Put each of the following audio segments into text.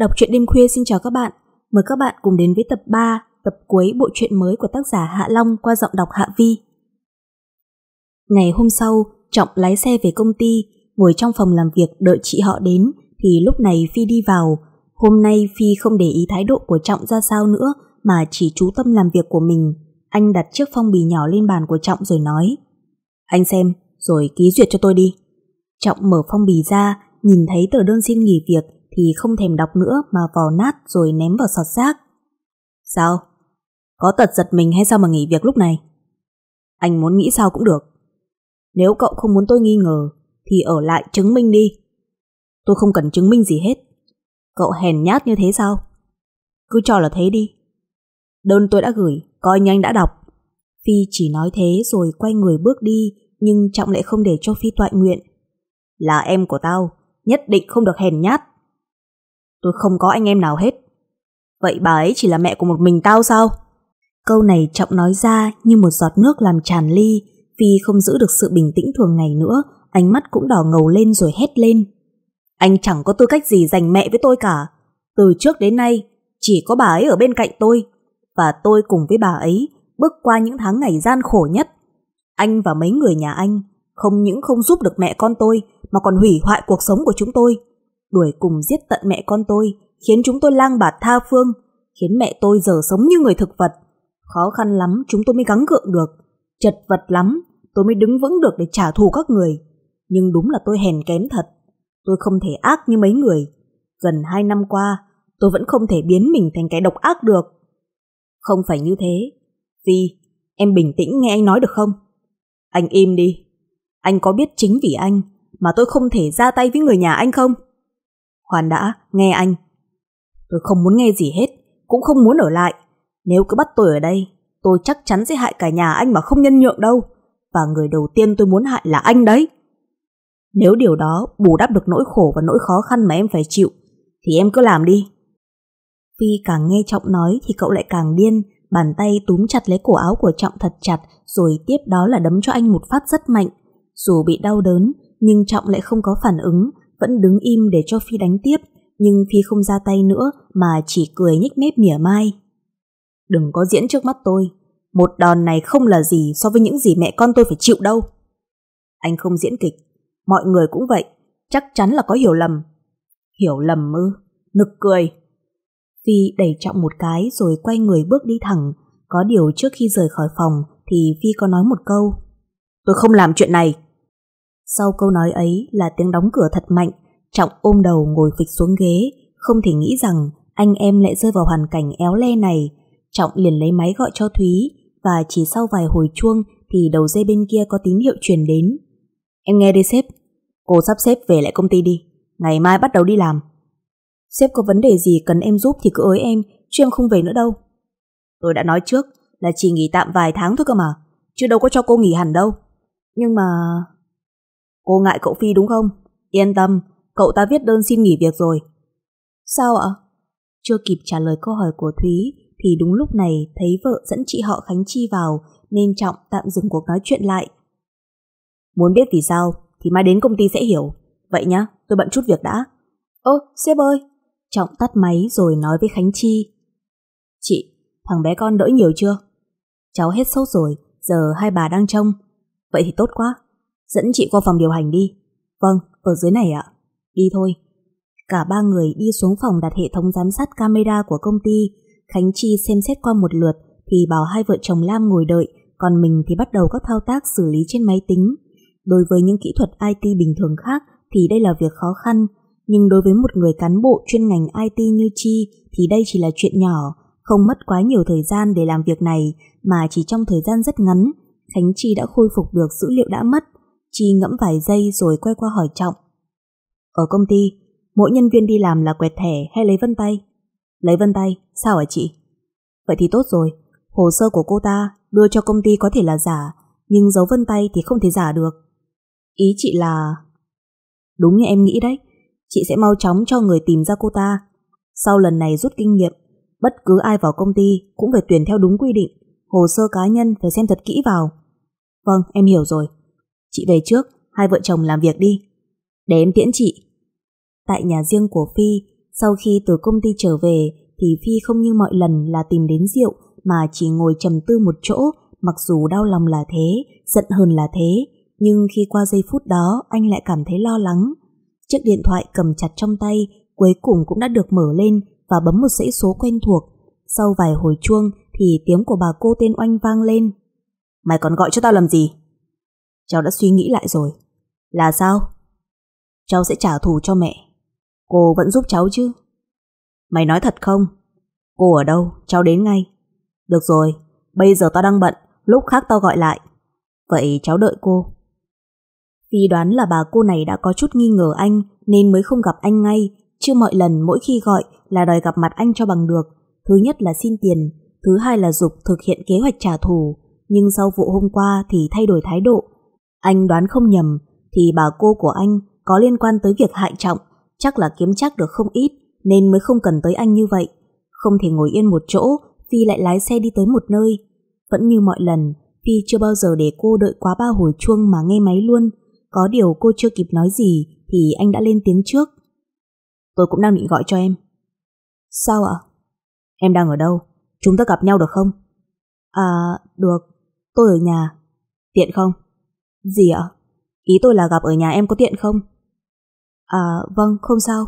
Đọc truyện đêm khuya xin chào các bạn. Mời các bạn cùng đến với tập 3, tập cuối bộ truyện mới của tác giả Hạ Long qua giọng đọc Hạ Vi. Ngày hôm sau, Trọng lái xe về công ty, ngồi trong phòng làm việc đợi chị họ đến thì lúc này Phi đi vào. Hôm nay Phi không để ý thái độ của Trọng ra sao nữa mà chỉ chú tâm làm việc của mình. Anh đặt chiếc phong bì nhỏ lên bàn của Trọng rồi nói Anh xem, rồi ký duyệt cho tôi đi. Trọng mở phong bì ra, nhìn thấy tờ đơn xin nghỉ việc thì không thèm đọc nữa mà vò nát rồi ném vào sọt rác. Sao? Có tật giật mình hay sao mà nghỉ việc lúc này? Anh muốn nghĩ sao cũng được. Nếu cậu không muốn tôi nghi ngờ thì ở lại chứng minh đi. Tôi không cần chứng minh gì hết. Cậu hèn nhát như thế sao? Cứ cho là thế đi. Đơn tôi đã gửi, coi như anh đã đọc. Phi chỉ nói thế rồi quay người bước đi nhưng Trọng lại không để cho Phi toại nguyện. Là em của tao, nhất định không được hèn nhát. Tôi không có anh em nào hết. Vậy bà ấy chỉ là mẹ của một mình tao sao? Câu này Trọng nói ra như một giọt nước làm tràn ly, vì không giữ được sự bình tĩnh thường ngày nữa, ánh mắt cũng đỏ ngầu lên rồi hét lên. Anh chẳng có tư cách gì dành mẹ với tôi cả. Từ trước đến nay, chỉ có bà ấy ở bên cạnh tôi, và tôi cùng với bà ấy bước qua những tháng ngày gian khổ nhất. Anh và mấy người nhà anh không những không giúp được mẹ con tôi mà còn hủy hoại cuộc sống của chúng tôi đuổi cùng giết tận mẹ con tôi, khiến chúng tôi lang bạt tha phương, khiến mẹ tôi giờ sống như người thực vật. Khó khăn lắm chúng tôi mới gắng gượng được, chật vật lắm tôi mới đứng vững được để trả thù các người. Nhưng đúng là tôi hèn kém thật, tôi không thể ác như mấy người. Gần hai năm qua, tôi vẫn không thể biến mình thành cái độc ác được. Không phải như thế. Vì, em bình tĩnh nghe anh nói được không? Anh im đi. Anh có biết chính vì anh mà tôi không thể ra tay với người nhà anh không? Khoan đã, nghe anh. Tôi không muốn nghe gì hết, cũng không muốn ở lại. Nếu cứ bắt tôi ở đây, tôi chắc chắn sẽ hại cả nhà anh mà không nhân nhượng đâu. Và người đầu tiên tôi muốn hại là anh đấy. Nếu điều đó bù đắp được nỗi khổ và nỗi khó khăn mà em phải chịu, thì em cứ làm đi. Phi càng nghe Trọng nói thì cậu lại càng điên, bàn tay túm chặt lấy cổ áo của Trọng thật chặt rồi tiếp đó là đấm cho anh một phát rất mạnh. Dù bị đau đớn, nhưng Trọng lại không có phản ứng vẫn đứng im để cho Phi đánh tiếp, nhưng Phi không ra tay nữa mà chỉ cười nhích mép mỉa mai. Đừng có diễn trước mắt tôi, một đòn này không là gì so với những gì mẹ con tôi phải chịu đâu. Anh không diễn kịch, mọi người cũng vậy, chắc chắn là có hiểu lầm. Hiểu lầm ư, nực cười. Phi đẩy trọng một cái rồi quay người bước đi thẳng, có điều trước khi rời khỏi phòng thì Phi có nói một câu. Tôi không làm chuyện này. Sau câu nói ấy là tiếng đóng cửa thật mạnh, Trọng ôm đầu ngồi phịch xuống ghế, không thể nghĩ rằng anh em lại rơi vào hoàn cảnh éo le này. Trọng liền lấy máy gọi cho Thúy, và chỉ sau vài hồi chuông thì đầu dây bên kia có tín hiệu truyền đến. Em nghe đây sếp, cô sắp xếp về lại công ty đi, ngày mai bắt đầu đi làm. Sếp có vấn đề gì cần em giúp thì cứ ới em, chứ em không về nữa đâu. Tôi đã nói trước là chỉ nghỉ tạm vài tháng thôi cơ mà, chứ đâu có cho cô nghỉ hẳn đâu. Nhưng mà... Cô ngại cậu Phi đúng không? Yên tâm, cậu ta viết đơn xin nghỉ việc rồi. Sao ạ? Chưa kịp trả lời câu hỏi của Thúy thì đúng lúc này thấy vợ dẫn chị họ Khánh Chi vào nên Trọng tạm dừng cuộc nói chuyện lại. Muốn biết vì sao thì mai đến công ty sẽ hiểu. Vậy nhá, tôi bận chút việc đã. Ơ, sếp ơi! Trọng tắt máy rồi nói với Khánh Chi. Chị, thằng bé con đỡ nhiều chưa? Cháu hết sốt rồi, giờ hai bà đang trông. Vậy thì tốt quá, dẫn chị qua phòng điều hành đi. Vâng, ở dưới này ạ. Đi thôi. Cả ba người đi xuống phòng đặt hệ thống giám sát camera của công ty. Khánh Chi xem xét qua một lượt thì bảo hai vợ chồng Lam ngồi đợi, còn mình thì bắt đầu các thao tác xử lý trên máy tính. Đối với những kỹ thuật IT bình thường khác thì đây là việc khó khăn, nhưng đối với một người cán bộ chuyên ngành IT như Chi thì đây chỉ là chuyện nhỏ, không mất quá nhiều thời gian để làm việc này mà chỉ trong thời gian rất ngắn, Khánh Chi đã khôi phục được dữ liệu đã mất, Chi ngẫm vài giây rồi quay qua hỏi Trọng. Ở công ty, mỗi nhân viên đi làm là quẹt thẻ hay lấy vân tay? Lấy vân tay, sao hả chị? Vậy thì tốt rồi, hồ sơ của cô ta đưa cho công ty có thể là giả, nhưng dấu vân tay thì không thể giả được. Ý chị là... Đúng như em nghĩ đấy, chị sẽ mau chóng cho người tìm ra cô ta. Sau lần này rút kinh nghiệm, bất cứ ai vào công ty cũng phải tuyển theo đúng quy định, hồ sơ cá nhân phải xem thật kỹ vào. Vâng, em hiểu rồi. Chị về trước, hai vợ chồng làm việc đi. Để em tiễn chị. Tại nhà riêng của Phi, sau khi từ công ty trở về thì Phi không như mọi lần là tìm đến rượu mà chỉ ngồi trầm tư một chỗ, mặc dù đau lòng là thế, giận hờn là thế, nhưng khi qua giây phút đó anh lại cảm thấy lo lắng. Chiếc điện thoại cầm chặt trong tay cuối cùng cũng đã được mở lên và bấm một dãy số quen thuộc. Sau vài hồi chuông thì tiếng của bà cô tên Oanh vang lên. Mày còn gọi cho tao làm gì? cháu đã suy nghĩ lại rồi. Là sao? Cháu sẽ trả thù cho mẹ. Cô vẫn giúp cháu chứ? Mày nói thật không? Cô ở đâu? Cháu đến ngay. Được rồi, bây giờ tao đang bận, lúc khác tao gọi lại. Vậy cháu đợi cô. Phi đoán là bà cô này đã có chút nghi ngờ anh nên mới không gặp anh ngay, chứ mọi lần mỗi khi gọi là đòi gặp mặt anh cho bằng được. Thứ nhất là xin tiền, thứ hai là dục thực hiện kế hoạch trả thù. Nhưng sau vụ hôm qua thì thay đổi thái độ, anh đoán không nhầm thì bà cô của anh có liên quan tới việc hại trọng, chắc là kiếm chắc được không ít nên mới không cần tới anh như vậy. Không thể ngồi yên một chỗ, Phi lại lái xe đi tới một nơi. Vẫn như mọi lần, Phi chưa bao giờ để cô đợi quá ba hồi chuông mà nghe máy luôn. Có điều cô chưa kịp nói gì thì anh đã lên tiếng trước. Tôi cũng đang định gọi cho em. Sao ạ? Em đang ở đâu? Chúng ta gặp nhau được không? À, được. Tôi ở nhà. Tiện không? Gì ạ? Ý tôi là gặp ở nhà em có tiện không? À, vâng, không sao.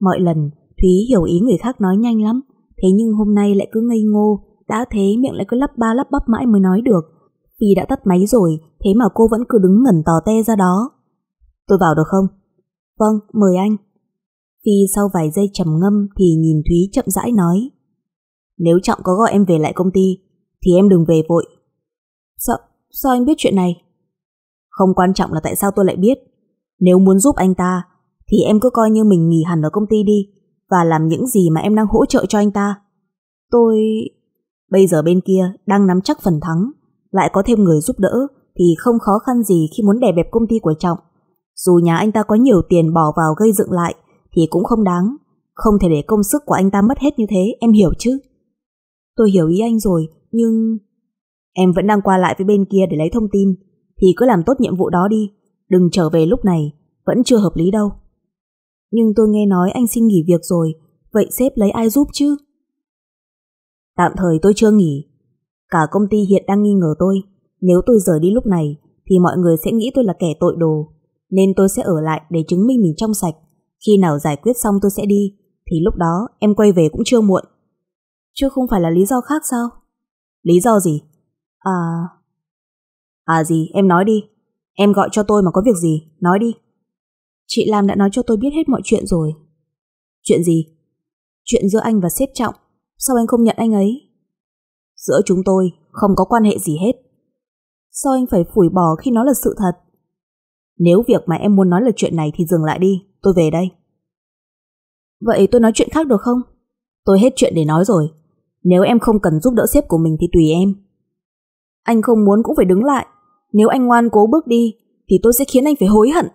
Mọi lần, Thúy hiểu ý người khác nói nhanh lắm, thế nhưng hôm nay lại cứ ngây ngô, đã thế miệng lại cứ lắp ba lắp bắp mãi mới nói được. Vì đã tắt máy rồi, thế mà cô vẫn cứ đứng ngẩn tò te ra đó. Tôi vào được không? Vâng, mời anh. Phi sau vài giây trầm ngâm thì nhìn Thúy chậm rãi nói. Nếu Trọng có gọi em về lại công ty, thì em đừng về vội. Sao, sao anh biết chuyện này? Không quan trọng là tại sao tôi lại biết. Nếu muốn giúp anh ta, thì em cứ coi như mình nghỉ hẳn ở công ty đi và làm những gì mà em đang hỗ trợ cho anh ta. Tôi... Bây giờ bên kia đang nắm chắc phần thắng, lại có thêm người giúp đỡ thì không khó khăn gì khi muốn đè bẹp công ty của Trọng. Dù nhà anh ta có nhiều tiền bỏ vào gây dựng lại thì cũng không đáng. Không thể để công sức của anh ta mất hết như thế, em hiểu chứ? Tôi hiểu ý anh rồi, nhưng... Em vẫn đang qua lại với bên kia để lấy thông tin thì cứ làm tốt nhiệm vụ đó đi, đừng trở về lúc này, vẫn chưa hợp lý đâu. Nhưng tôi nghe nói anh xin nghỉ việc rồi, vậy sếp lấy ai giúp chứ? Tạm thời tôi chưa nghỉ, cả công ty hiện đang nghi ngờ tôi, nếu tôi rời đi lúc này thì mọi người sẽ nghĩ tôi là kẻ tội đồ, nên tôi sẽ ở lại để chứng minh mình trong sạch, khi nào giải quyết xong tôi sẽ đi, thì lúc đó em quay về cũng chưa muộn. Chứ không phải là lý do khác sao? Lý do gì? À, À gì, em nói đi. Em gọi cho tôi mà có việc gì, nói đi. Chị Lam đã nói cho tôi biết hết mọi chuyện rồi. Chuyện gì? Chuyện giữa anh và sếp trọng. Sao anh không nhận anh ấy? Giữa chúng tôi không có quan hệ gì hết. Sao anh phải phủi bỏ khi nó là sự thật? Nếu việc mà em muốn nói là chuyện này thì dừng lại đi, tôi về đây. Vậy tôi nói chuyện khác được không? Tôi hết chuyện để nói rồi. Nếu em không cần giúp đỡ sếp của mình thì tùy em. Anh không muốn cũng phải đứng lại nếu anh ngoan cố bước đi thì tôi sẽ khiến anh phải hối hận.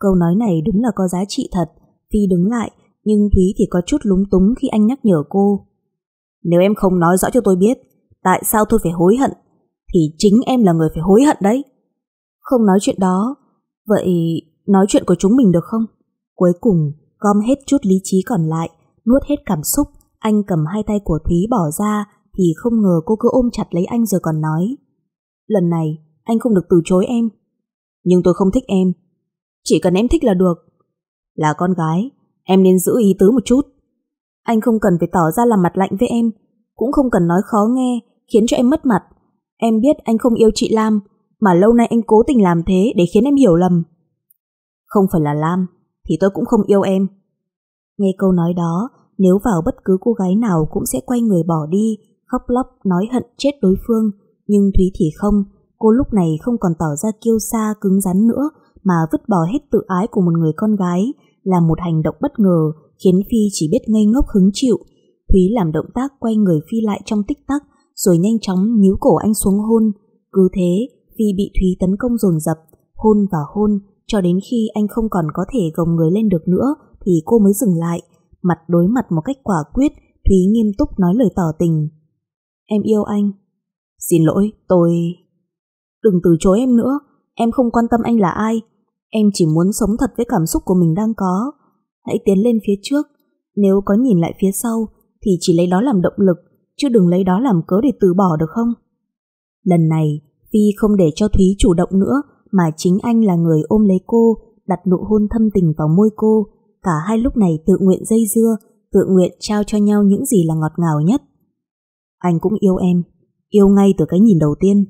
Câu nói này đúng là có giá trị thật, Phi đứng lại, nhưng Thúy thì có chút lúng túng khi anh nhắc nhở cô. Nếu em không nói rõ cho tôi biết tại sao tôi phải hối hận, thì chính em là người phải hối hận đấy. Không nói chuyện đó, vậy nói chuyện của chúng mình được không? Cuối cùng, gom hết chút lý trí còn lại, nuốt hết cảm xúc, anh cầm hai tay của Thúy bỏ ra thì không ngờ cô cứ ôm chặt lấy anh rồi còn nói. Lần này, anh không được từ chối em. Nhưng tôi không thích em. Chỉ cần em thích là được. Là con gái, em nên giữ ý tứ một chút. Anh không cần phải tỏ ra làm mặt lạnh với em, cũng không cần nói khó nghe, khiến cho em mất mặt. Em biết anh không yêu chị Lam, mà lâu nay anh cố tình làm thế để khiến em hiểu lầm. Không phải là Lam, thì tôi cũng không yêu em. Nghe câu nói đó, nếu vào bất cứ cô gái nào cũng sẽ quay người bỏ đi, khóc lóc, nói hận chết đối phương. Nhưng Thúy thì không, cô lúc này không còn tỏ ra kiêu sa cứng rắn nữa mà vứt bỏ hết tự ái của một người con gái là một hành động bất ngờ khiến Phi chỉ biết ngây ngốc hứng chịu. Thúy làm động tác quay người Phi lại trong tích tắc rồi nhanh chóng nhíu cổ anh xuống hôn. Cứ thế, Phi bị Thúy tấn công dồn dập, hôn và hôn cho đến khi anh không còn có thể gồng người lên được nữa thì cô mới dừng lại, mặt đối mặt một cách quả quyết, Thúy nghiêm túc nói lời tỏ tình. Em yêu anh. Xin lỗi, tôi... Đừng từ chối em nữa, em không quan tâm anh là ai. Em chỉ muốn sống thật với cảm xúc của mình đang có. Hãy tiến lên phía trước, nếu có nhìn lại phía sau thì chỉ lấy đó làm động lực, chứ đừng lấy đó làm cớ để từ bỏ được không? Lần này, Phi không để cho Thúy chủ động nữa mà chính anh là người ôm lấy cô, đặt nụ hôn thâm tình vào môi cô. Cả hai lúc này tự nguyện dây dưa, tự nguyện trao cho nhau những gì là ngọt ngào nhất. Anh cũng yêu em, yêu ngay từ cái nhìn đầu tiên.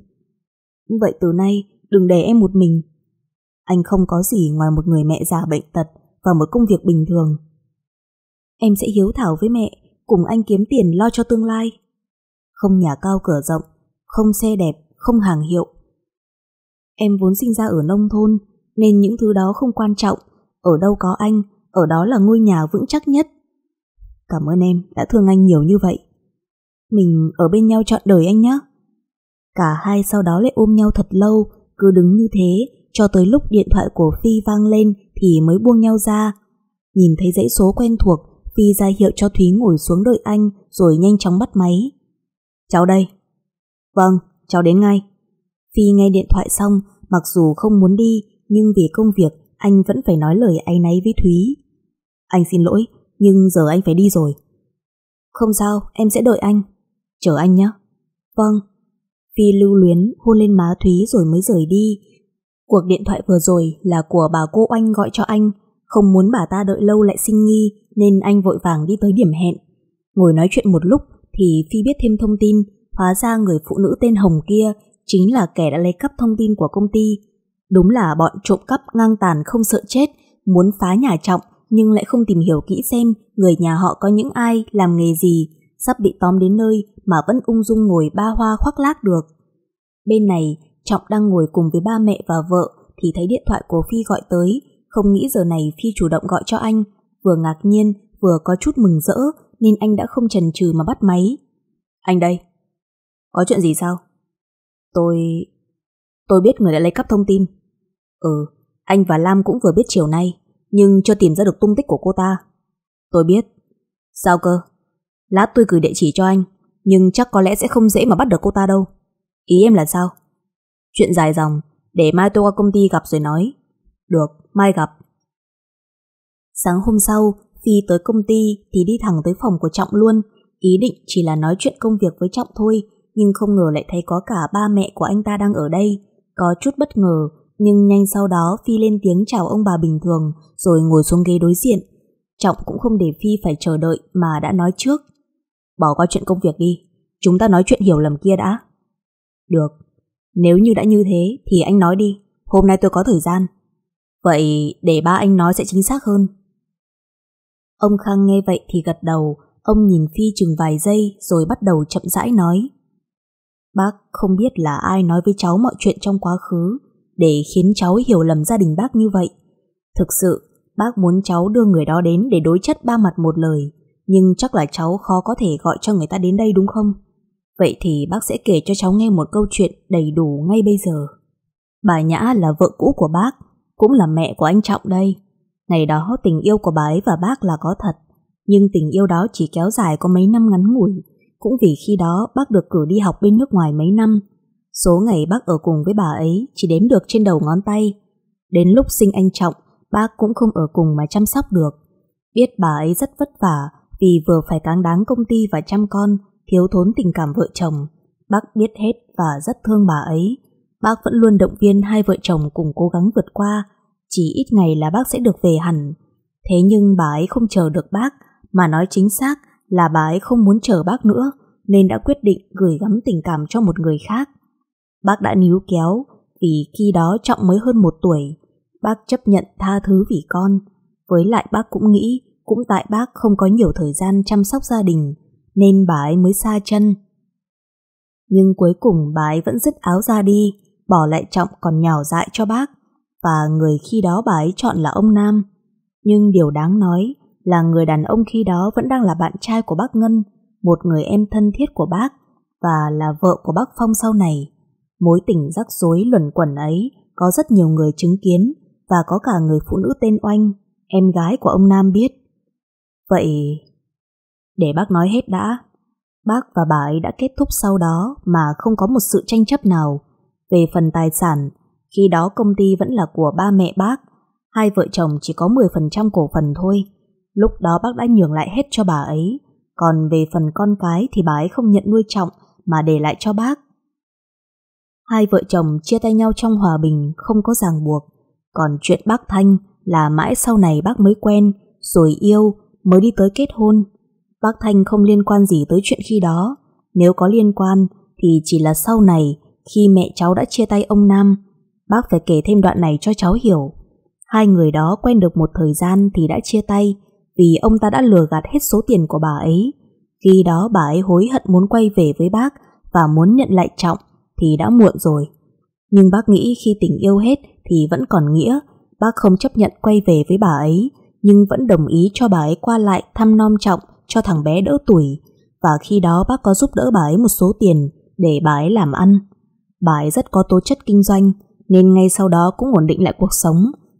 Vậy từ nay đừng để em một mình. Anh không có gì ngoài một người mẹ già bệnh tật và một công việc bình thường. Em sẽ hiếu thảo với mẹ, cùng anh kiếm tiền lo cho tương lai. Không nhà cao cửa rộng, không xe đẹp, không hàng hiệu. Em vốn sinh ra ở nông thôn, nên những thứ đó không quan trọng. Ở đâu có anh, ở đó là ngôi nhà vững chắc nhất. Cảm ơn em đã thương anh nhiều như vậy. Mình ở bên nhau chọn đời anh nhé. Cả hai sau đó lại ôm nhau thật lâu, cứ đứng như thế, cho tới lúc điện thoại của Phi vang lên thì mới buông nhau ra. Nhìn thấy dãy số quen thuộc, Phi ra hiệu cho Thúy ngồi xuống đợi anh rồi nhanh chóng bắt máy. Cháu đây. Vâng, cháu đến ngay. Phi nghe điện thoại xong, mặc dù không muốn đi, nhưng vì công việc anh vẫn phải nói lời áy náy với Thúy. Anh xin lỗi, nhưng giờ anh phải đi rồi. Không sao, em sẽ đợi anh. Chờ anh nhé. Vâng. Phi lưu luyến hôn lên má Thúy rồi mới rời đi. Cuộc điện thoại vừa rồi là của bà cô Anh gọi cho anh, không muốn bà ta đợi lâu lại sinh nghi nên anh vội vàng đi tới điểm hẹn. Ngồi nói chuyện một lúc thì Phi biết thêm thông tin, hóa ra người phụ nữ tên Hồng kia chính là kẻ đã lấy cắp thông tin của công ty. Đúng là bọn trộm cắp ngang tàn không sợ chết, muốn phá nhà trọng nhưng lại không tìm hiểu kỹ xem người nhà họ có những ai, làm nghề gì, sắp bị tóm đến nơi mà vẫn ung dung ngồi ba hoa khoác lác được. Bên này, Trọng đang ngồi cùng với ba mẹ và vợ thì thấy điện thoại của Phi gọi tới, không nghĩ giờ này Phi chủ động gọi cho anh, vừa ngạc nhiên vừa có chút mừng rỡ nên anh đã không chần chừ mà bắt máy. Anh đây, có chuyện gì sao? Tôi... tôi biết người đã lấy cắp thông tin. Ừ, anh và Lam cũng vừa biết chiều nay, nhưng chưa tìm ra được tung tích của cô ta. Tôi biết. Sao cơ? Lát tôi gửi địa chỉ cho anh Nhưng chắc có lẽ sẽ không dễ mà bắt được cô ta đâu Ý em là sao Chuyện dài dòng Để mai tôi qua công ty gặp rồi nói Được, mai gặp Sáng hôm sau Phi tới công ty thì đi thẳng tới phòng của Trọng luôn Ý định chỉ là nói chuyện công việc với Trọng thôi Nhưng không ngờ lại thấy có cả ba mẹ của anh ta đang ở đây Có chút bất ngờ Nhưng nhanh sau đó Phi lên tiếng chào ông bà bình thường Rồi ngồi xuống ghế đối diện Trọng cũng không để Phi phải chờ đợi mà đã nói trước bỏ qua chuyện công việc đi. Chúng ta nói chuyện hiểu lầm kia đã. Được, nếu như đã như thế thì anh nói đi, hôm nay tôi có thời gian. Vậy để ba anh nói sẽ chính xác hơn. Ông Khang nghe vậy thì gật đầu, ông nhìn Phi chừng vài giây rồi bắt đầu chậm rãi nói. Bác không biết là ai nói với cháu mọi chuyện trong quá khứ để khiến cháu hiểu lầm gia đình bác như vậy. Thực sự, bác muốn cháu đưa người đó đến để đối chất ba mặt một lời nhưng chắc là cháu khó có thể gọi cho người ta đến đây đúng không? Vậy thì bác sẽ kể cho cháu nghe một câu chuyện đầy đủ ngay bây giờ. Bà Nhã là vợ cũ của bác, cũng là mẹ của anh Trọng đây. Ngày đó tình yêu của bà ấy và bác là có thật, nhưng tình yêu đó chỉ kéo dài có mấy năm ngắn ngủi, cũng vì khi đó bác được cử đi học bên nước ngoài mấy năm. Số ngày bác ở cùng với bà ấy chỉ đếm được trên đầu ngón tay. Đến lúc sinh anh Trọng, bác cũng không ở cùng mà chăm sóc được. Biết bà ấy rất vất vả, vì vừa phải cáng đáng công ty và chăm con, thiếu thốn tình cảm vợ chồng, bác biết hết và rất thương bà ấy. Bác vẫn luôn động viên hai vợ chồng cùng cố gắng vượt qua, chỉ ít ngày là bác sẽ được về hẳn. Thế nhưng bà ấy không chờ được bác, mà nói chính xác là bà ấy không muốn chờ bác nữa, nên đã quyết định gửi gắm tình cảm cho một người khác. Bác đã níu kéo, vì khi đó Trọng mới hơn một tuổi. Bác chấp nhận tha thứ vì con. Với lại bác cũng nghĩ cũng tại bác không có nhiều thời gian chăm sóc gia đình, nên bà ấy mới xa chân. Nhưng cuối cùng bà ấy vẫn dứt áo ra đi, bỏ lại trọng còn nhỏ dại cho bác, và người khi đó bà ấy chọn là ông Nam. Nhưng điều đáng nói là người đàn ông khi đó vẫn đang là bạn trai của bác Ngân, một người em thân thiết của bác, và là vợ của bác Phong sau này. Mối tình rắc rối luẩn quẩn ấy có rất nhiều người chứng kiến và có cả người phụ nữ tên Oanh, em gái của ông Nam biết. Vậy... Để bác nói hết đã. Bác và bà ấy đã kết thúc sau đó mà không có một sự tranh chấp nào. Về phần tài sản, khi đó công ty vẫn là của ba mẹ bác. Hai vợ chồng chỉ có 10% cổ phần thôi. Lúc đó bác đã nhường lại hết cho bà ấy. Còn về phần con cái thì bà ấy không nhận nuôi trọng mà để lại cho bác. Hai vợ chồng chia tay nhau trong hòa bình, không có ràng buộc. Còn chuyện bác Thanh là mãi sau này bác mới quen, rồi yêu, mới đi tới kết hôn. Bác Thanh không liên quan gì tới chuyện khi đó. Nếu có liên quan thì chỉ là sau này khi mẹ cháu đã chia tay ông Nam. Bác phải kể thêm đoạn này cho cháu hiểu. Hai người đó quen được một thời gian thì đã chia tay vì ông ta đã lừa gạt hết số tiền của bà ấy. Khi đó bà ấy hối hận muốn quay về với bác và muốn nhận lại trọng thì đã muộn rồi. Nhưng bác nghĩ khi tình yêu hết thì vẫn còn nghĩa, bác không chấp nhận quay về với bà ấy nhưng vẫn đồng ý cho bà ấy qua lại thăm non trọng cho thằng bé đỡ tuổi và khi đó bác có giúp đỡ bà ấy một số tiền để bà ấy làm ăn. Bà ấy rất có tố chất kinh doanh nên ngay sau đó cũng ổn định lại cuộc sống,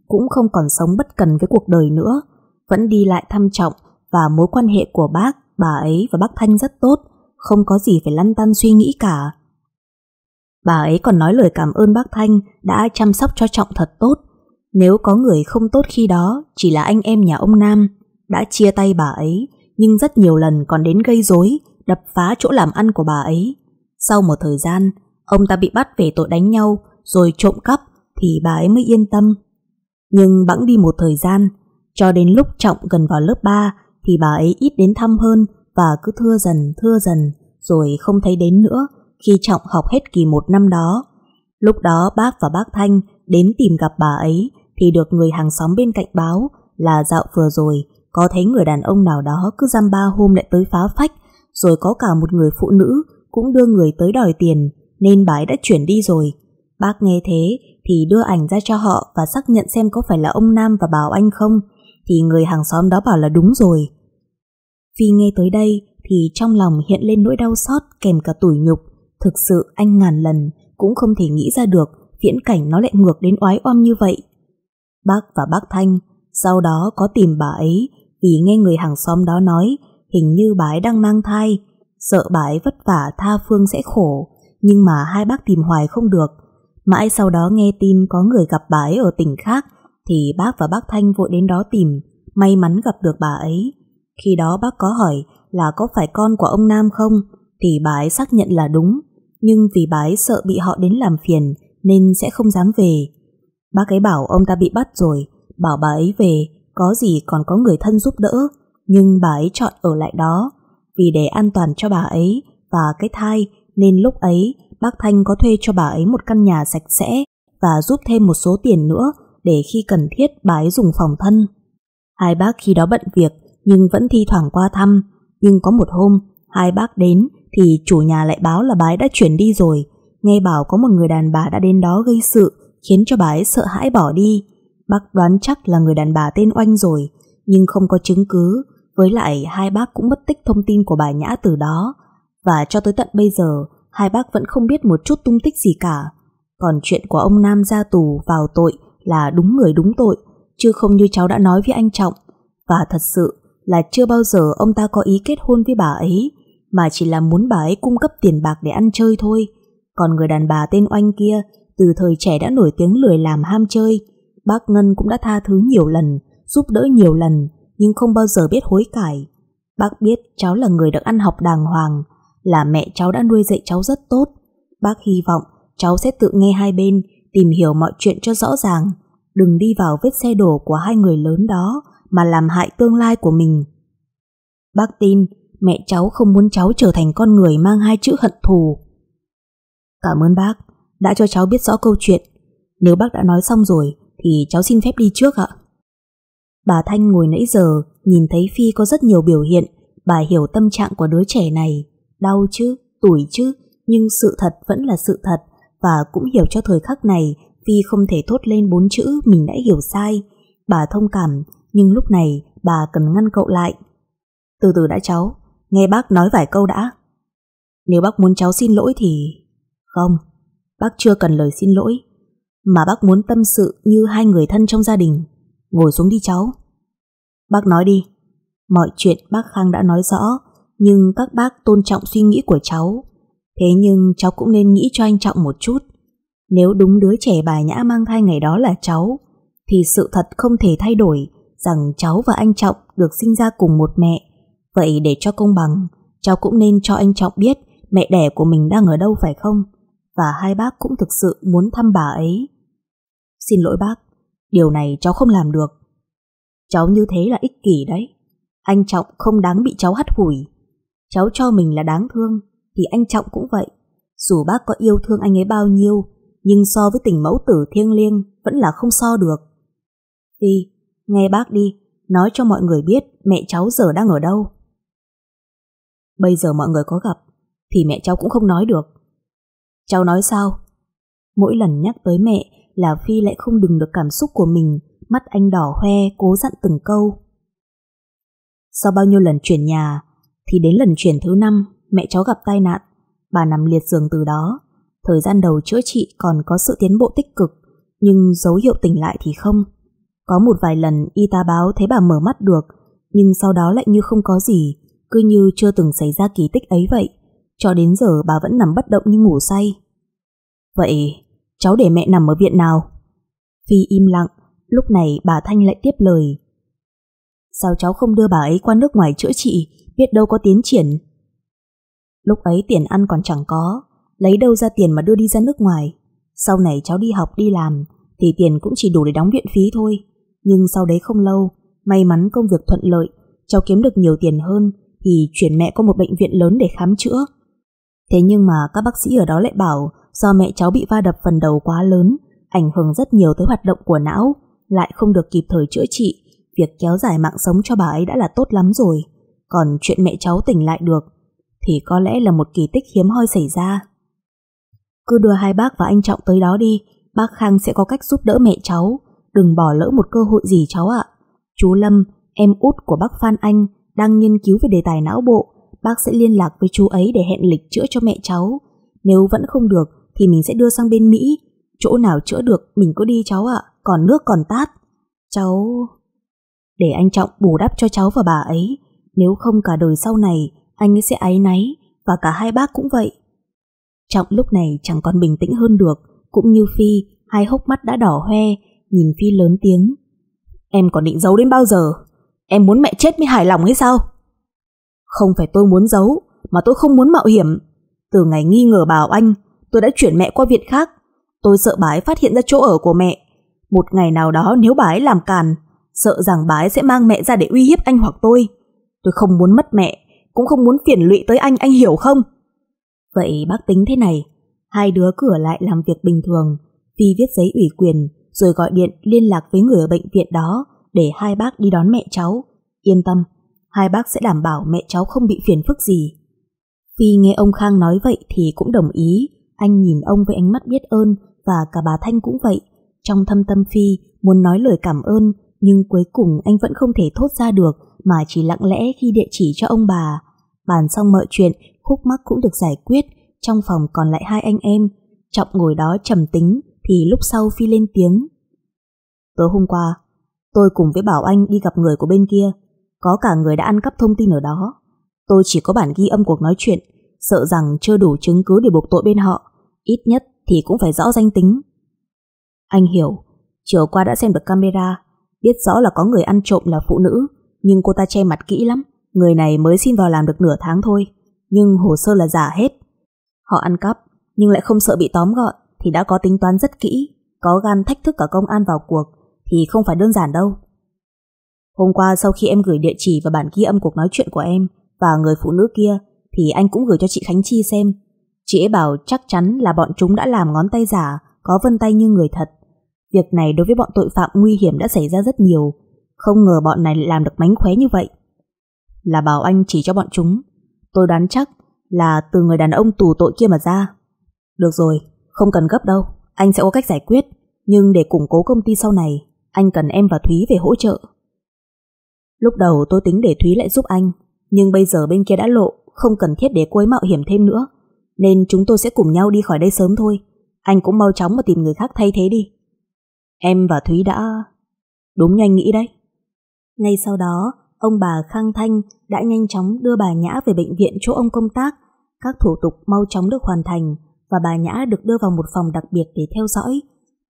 cũng không còn sống bất cần với cuộc đời nữa, vẫn đi lại thăm trọng và mối quan hệ của bác, bà ấy và bác Thanh rất tốt, không có gì phải lăn tăn suy nghĩ cả. Bà ấy còn nói lời cảm ơn bác Thanh đã chăm sóc cho Trọng thật tốt, nếu có người không tốt khi đó chỉ là anh em nhà ông Nam đã chia tay bà ấy nhưng rất nhiều lần còn đến gây rối, đập phá chỗ làm ăn của bà ấy. Sau một thời gian, ông ta bị bắt về tội đánh nhau rồi trộm cắp thì bà ấy mới yên tâm. Nhưng bẵng đi một thời gian, cho đến lúc Trọng gần vào lớp 3 thì bà ấy ít đến thăm hơn và cứ thưa dần thưa dần rồi không thấy đến nữa khi Trọng học hết kỳ một năm đó. Lúc đó bác và bác Thanh đến tìm gặp bà ấy thì được người hàng xóm bên cạnh báo là dạo vừa rồi có thấy người đàn ông nào đó cứ giam ba hôm lại tới phá phách, rồi có cả một người phụ nữ cũng đưa người tới đòi tiền, nên bà ấy đã chuyển đi rồi. Bác nghe thế thì đưa ảnh ra cho họ và xác nhận xem có phải là ông Nam và bảo anh không, thì người hàng xóm đó bảo là đúng rồi. Phi nghe tới đây thì trong lòng hiện lên nỗi đau xót kèm cả tủi nhục, thực sự anh ngàn lần cũng không thể nghĩ ra được viễn cảnh nó lại ngược đến oái oăm như vậy. Bác và bác Thanh sau đó có tìm bà ấy vì nghe người hàng xóm đó nói hình như bà ấy đang mang thai. Sợ bà ấy vất vả tha phương sẽ khổ, nhưng mà hai bác tìm hoài không được. Mãi sau đó nghe tin có người gặp bà ấy ở tỉnh khác thì bác và bác Thanh vội đến đó tìm, may mắn gặp được bà ấy. Khi đó bác có hỏi là có phải con của ông Nam không thì bà ấy xác nhận là đúng, nhưng vì bà ấy sợ bị họ đến làm phiền nên sẽ không dám về. Bác ấy bảo ông ta bị bắt rồi, bảo bà ấy về, có gì còn có người thân giúp đỡ, nhưng bà ấy chọn ở lại đó. Vì để an toàn cho bà ấy và cái thai, nên lúc ấy bác Thanh có thuê cho bà ấy một căn nhà sạch sẽ và giúp thêm một số tiền nữa để khi cần thiết bà ấy dùng phòng thân. Hai bác khi đó bận việc nhưng vẫn thi thoảng qua thăm. Nhưng có một hôm, hai bác đến thì chủ nhà lại báo là bà ấy đã chuyển đi rồi. Nghe bảo có một người đàn bà đã đến đó gây sự khiến cho bà ấy sợ hãi bỏ đi. Bác đoán chắc là người đàn bà tên Oanh rồi, nhưng không có chứng cứ, với lại hai bác cũng mất tích thông tin của bà Nhã từ đó. Và cho tới tận bây giờ, hai bác vẫn không biết một chút tung tích gì cả. Còn chuyện của ông Nam ra tù vào tội là đúng người đúng tội, chứ không như cháu đã nói với anh Trọng. Và thật sự là chưa bao giờ ông ta có ý kết hôn với bà ấy, mà chỉ là muốn bà ấy cung cấp tiền bạc để ăn chơi thôi. Còn người đàn bà tên Oanh kia từ thời trẻ đã nổi tiếng lười làm ham chơi. Bác Ngân cũng đã tha thứ nhiều lần, giúp đỡ nhiều lần, nhưng không bao giờ biết hối cải. Bác biết cháu là người được ăn học đàng hoàng, là mẹ cháu đã nuôi dạy cháu rất tốt. Bác hy vọng cháu sẽ tự nghe hai bên, tìm hiểu mọi chuyện cho rõ ràng. Đừng đi vào vết xe đổ của hai người lớn đó mà làm hại tương lai của mình. Bác tin mẹ cháu không muốn cháu trở thành con người mang hai chữ hận thù. Cảm ơn bác, đã cho cháu biết rõ câu chuyện. Nếu bác đã nói xong rồi thì cháu xin phép đi trước ạ. Bà Thanh ngồi nãy giờ nhìn thấy Phi có rất nhiều biểu hiện, bà hiểu tâm trạng của đứa trẻ này, đau chứ, tủi chứ, nhưng sự thật vẫn là sự thật và cũng hiểu cho thời khắc này Phi không thể thốt lên bốn chữ mình đã hiểu sai. Bà thông cảm, nhưng lúc này bà cần ngăn cậu lại. Từ từ đã cháu, nghe bác nói vài câu đã. Nếu bác muốn cháu xin lỗi thì... Không, bác chưa cần lời xin lỗi, mà bác muốn tâm sự như hai người thân trong gia đình. Ngồi xuống đi cháu. Bác nói đi. Mọi chuyện bác Khang đã nói rõ, nhưng các bác tôn trọng suy nghĩ của cháu. Thế nhưng cháu cũng nên nghĩ cho anh Trọng một chút. Nếu đúng đứa trẻ bà Nhã mang thai ngày đó là cháu, thì sự thật không thể thay đổi rằng cháu và anh Trọng được sinh ra cùng một mẹ. Vậy để cho công bằng, cháu cũng nên cho anh Trọng biết mẹ đẻ của mình đang ở đâu phải không? và hai bác cũng thực sự muốn thăm bà ấy. Xin lỗi bác, điều này cháu không làm được. Cháu như thế là ích kỷ đấy. Anh Trọng không đáng bị cháu hắt hủi. Cháu cho mình là đáng thương, thì anh Trọng cũng vậy. Dù bác có yêu thương anh ấy bao nhiêu, nhưng so với tình mẫu tử thiêng liêng vẫn là không so được. Đi, nghe bác đi, nói cho mọi người biết mẹ cháu giờ đang ở đâu. Bây giờ mọi người có gặp, thì mẹ cháu cũng không nói được. Cháu nói sao? Mỗi lần nhắc tới mẹ là Phi lại không đừng được cảm xúc của mình, mắt anh đỏ hoe cố dặn từng câu. Sau bao nhiêu lần chuyển nhà, thì đến lần chuyển thứ năm, mẹ cháu gặp tai nạn, bà nằm liệt giường từ đó. Thời gian đầu chữa trị còn có sự tiến bộ tích cực, nhưng dấu hiệu tỉnh lại thì không. Có một vài lần y tá báo thấy bà mở mắt được, nhưng sau đó lại như không có gì, cứ như chưa từng xảy ra kỳ tích ấy vậy. Cho đến giờ bà vẫn nằm bất động như ngủ say. Vậy, cháu để mẹ nằm ở viện nào? Phi im lặng, lúc này bà Thanh lại tiếp lời. Sao cháu không đưa bà ấy qua nước ngoài chữa trị, biết đâu có tiến triển? Lúc ấy tiền ăn còn chẳng có, lấy đâu ra tiền mà đưa đi ra nước ngoài. Sau này cháu đi học đi làm, thì tiền cũng chỉ đủ để đóng viện phí thôi. Nhưng sau đấy không lâu, may mắn công việc thuận lợi, cháu kiếm được nhiều tiền hơn, thì chuyển mẹ qua một bệnh viện lớn để khám chữa. Thế nhưng mà các bác sĩ ở đó lại bảo do mẹ cháu bị va đập phần đầu quá lớn, ảnh hưởng rất nhiều tới hoạt động của não, lại không được kịp thời chữa trị, việc kéo dài mạng sống cho bà ấy đã là tốt lắm rồi. Còn chuyện mẹ cháu tỉnh lại được, thì có lẽ là một kỳ tích hiếm hoi xảy ra. Cứ đưa hai bác và anh Trọng tới đó đi, bác Khang sẽ có cách giúp đỡ mẹ cháu, đừng bỏ lỡ một cơ hội gì cháu ạ. Chú Lâm, em út của bác Phan Anh, đang nghiên cứu về đề tài não bộ, bác sẽ liên lạc với chú ấy để hẹn lịch chữa cho mẹ cháu. Nếu vẫn không được thì mình sẽ đưa sang bên Mỹ. Chỗ nào chữa được mình có đi cháu ạ, à. còn nước còn tát. Cháu... Để anh Trọng bù đắp cho cháu và bà ấy, nếu không cả đời sau này anh ấy sẽ áy náy và cả hai bác cũng vậy. Trọng lúc này chẳng còn bình tĩnh hơn được, cũng như Phi, hai hốc mắt đã đỏ hoe, nhìn Phi lớn tiếng. Em còn định giấu đến bao giờ? Em muốn mẹ chết mới hài lòng hay sao? Không phải tôi muốn giấu, mà tôi không muốn mạo hiểm. Từ ngày nghi ngờ bảo Anh, tôi đã chuyển mẹ qua viện khác. Tôi sợ bà ấy phát hiện ra chỗ ở của mẹ. Một ngày nào đó nếu bà ấy làm càn, sợ rằng bà ấy sẽ mang mẹ ra để uy hiếp anh hoặc tôi. Tôi không muốn mất mẹ, cũng không muốn phiền lụy tới anh, anh hiểu không? Vậy bác tính thế này, hai đứa cửa lại làm việc bình thường, Phi viết giấy ủy quyền, rồi gọi điện liên lạc với người ở bệnh viện đó để hai bác đi đón mẹ cháu. Yên tâm, hai bác sẽ đảm bảo mẹ cháu không bị phiền phức gì. Phi nghe ông Khang nói vậy thì cũng đồng ý, anh nhìn ông với ánh mắt biết ơn và cả bà Thanh cũng vậy. Trong thâm tâm Phi muốn nói lời cảm ơn nhưng cuối cùng anh vẫn không thể thốt ra được mà chỉ lặng lẽ khi địa chỉ cho ông bà. Bàn xong mọi chuyện, khúc mắc cũng được giải quyết, trong phòng còn lại hai anh em. Trọng ngồi đó trầm tính thì lúc sau Phi lên tiếng. Tối hôm qua, tôi cùng với Bảo Anh đi gặp người của bên kia, có cả người đã ăn cắp thông tin ở đó. Tôi chỉ có bản ghi âm cuộc nói chuyện, sợ rằng chưa đủ chứng cứ để buộc tội bên họ, ít nhất thì cũng phải rõ danh tính. Anh hiểu, chiều qua đã xem được camera, biết rõ là có người ăn trộm là phụ nữ, nhưng cô ta che mặt kỹ lắm, người này mới xin vào làm được nửa tháng thôi, nhưng hồ sơ là giả hết. Họ ăn cắp, nhưng lại không sợ bị tóm gọn, thì đã có tính toán rất kỹ, có gan thách thức cả công an vào cuộc, thì không phải đơn giản đâu. Hôm qua sau khi em gửi địa chỉ và bản ghi âm cuộc nói chuyện của em và người phụ nữ kia thì anh cũng gửi cho chị Khánh Chi xem. Chị ấy bảo chắc chắn là bọn chúng đã làm ngón tay giả, có vân tay như người thật. Việc này đối với bọn tội phạm nguy hiểm đã xảy ra rất nhiều, không ngờ bọn này làm được mánh khóe như vậy. Là bảo anh chỉ cho bọn chúng, tôi đoán chắc là từ người đàn ông tù tội kia mà ra. Được rồi, không cần gấp đâu, anh sẽ có cách giải quyết, nhưng để củng cố công ty sau này, anh cần em và Thúy về hỗ trợ. Lúc đầu tôi tính để Thúy lại giúp anh, nhưng bây giờ bên kia đã lộ, không cần thiết để cô ấy mạo hiểm thêm nữa. Nên chúng tôi sẽ cùng nhau đi khỏi đây sớm thôi. Anh cũng mau chóng mà tìm người khác thay thế đi. Em và Thúy đã... Đúng như anh nghĩ đấy. Ngay sau đó, ông bà Khang Thanh đã nhanh chóng đưa bà Nhã về bệnh viện chỗ ông công tác. Các thủ tục mau chóng được hoàn thành và bà Nhã được đưa vào một phòng đặc biệt để theo dõi.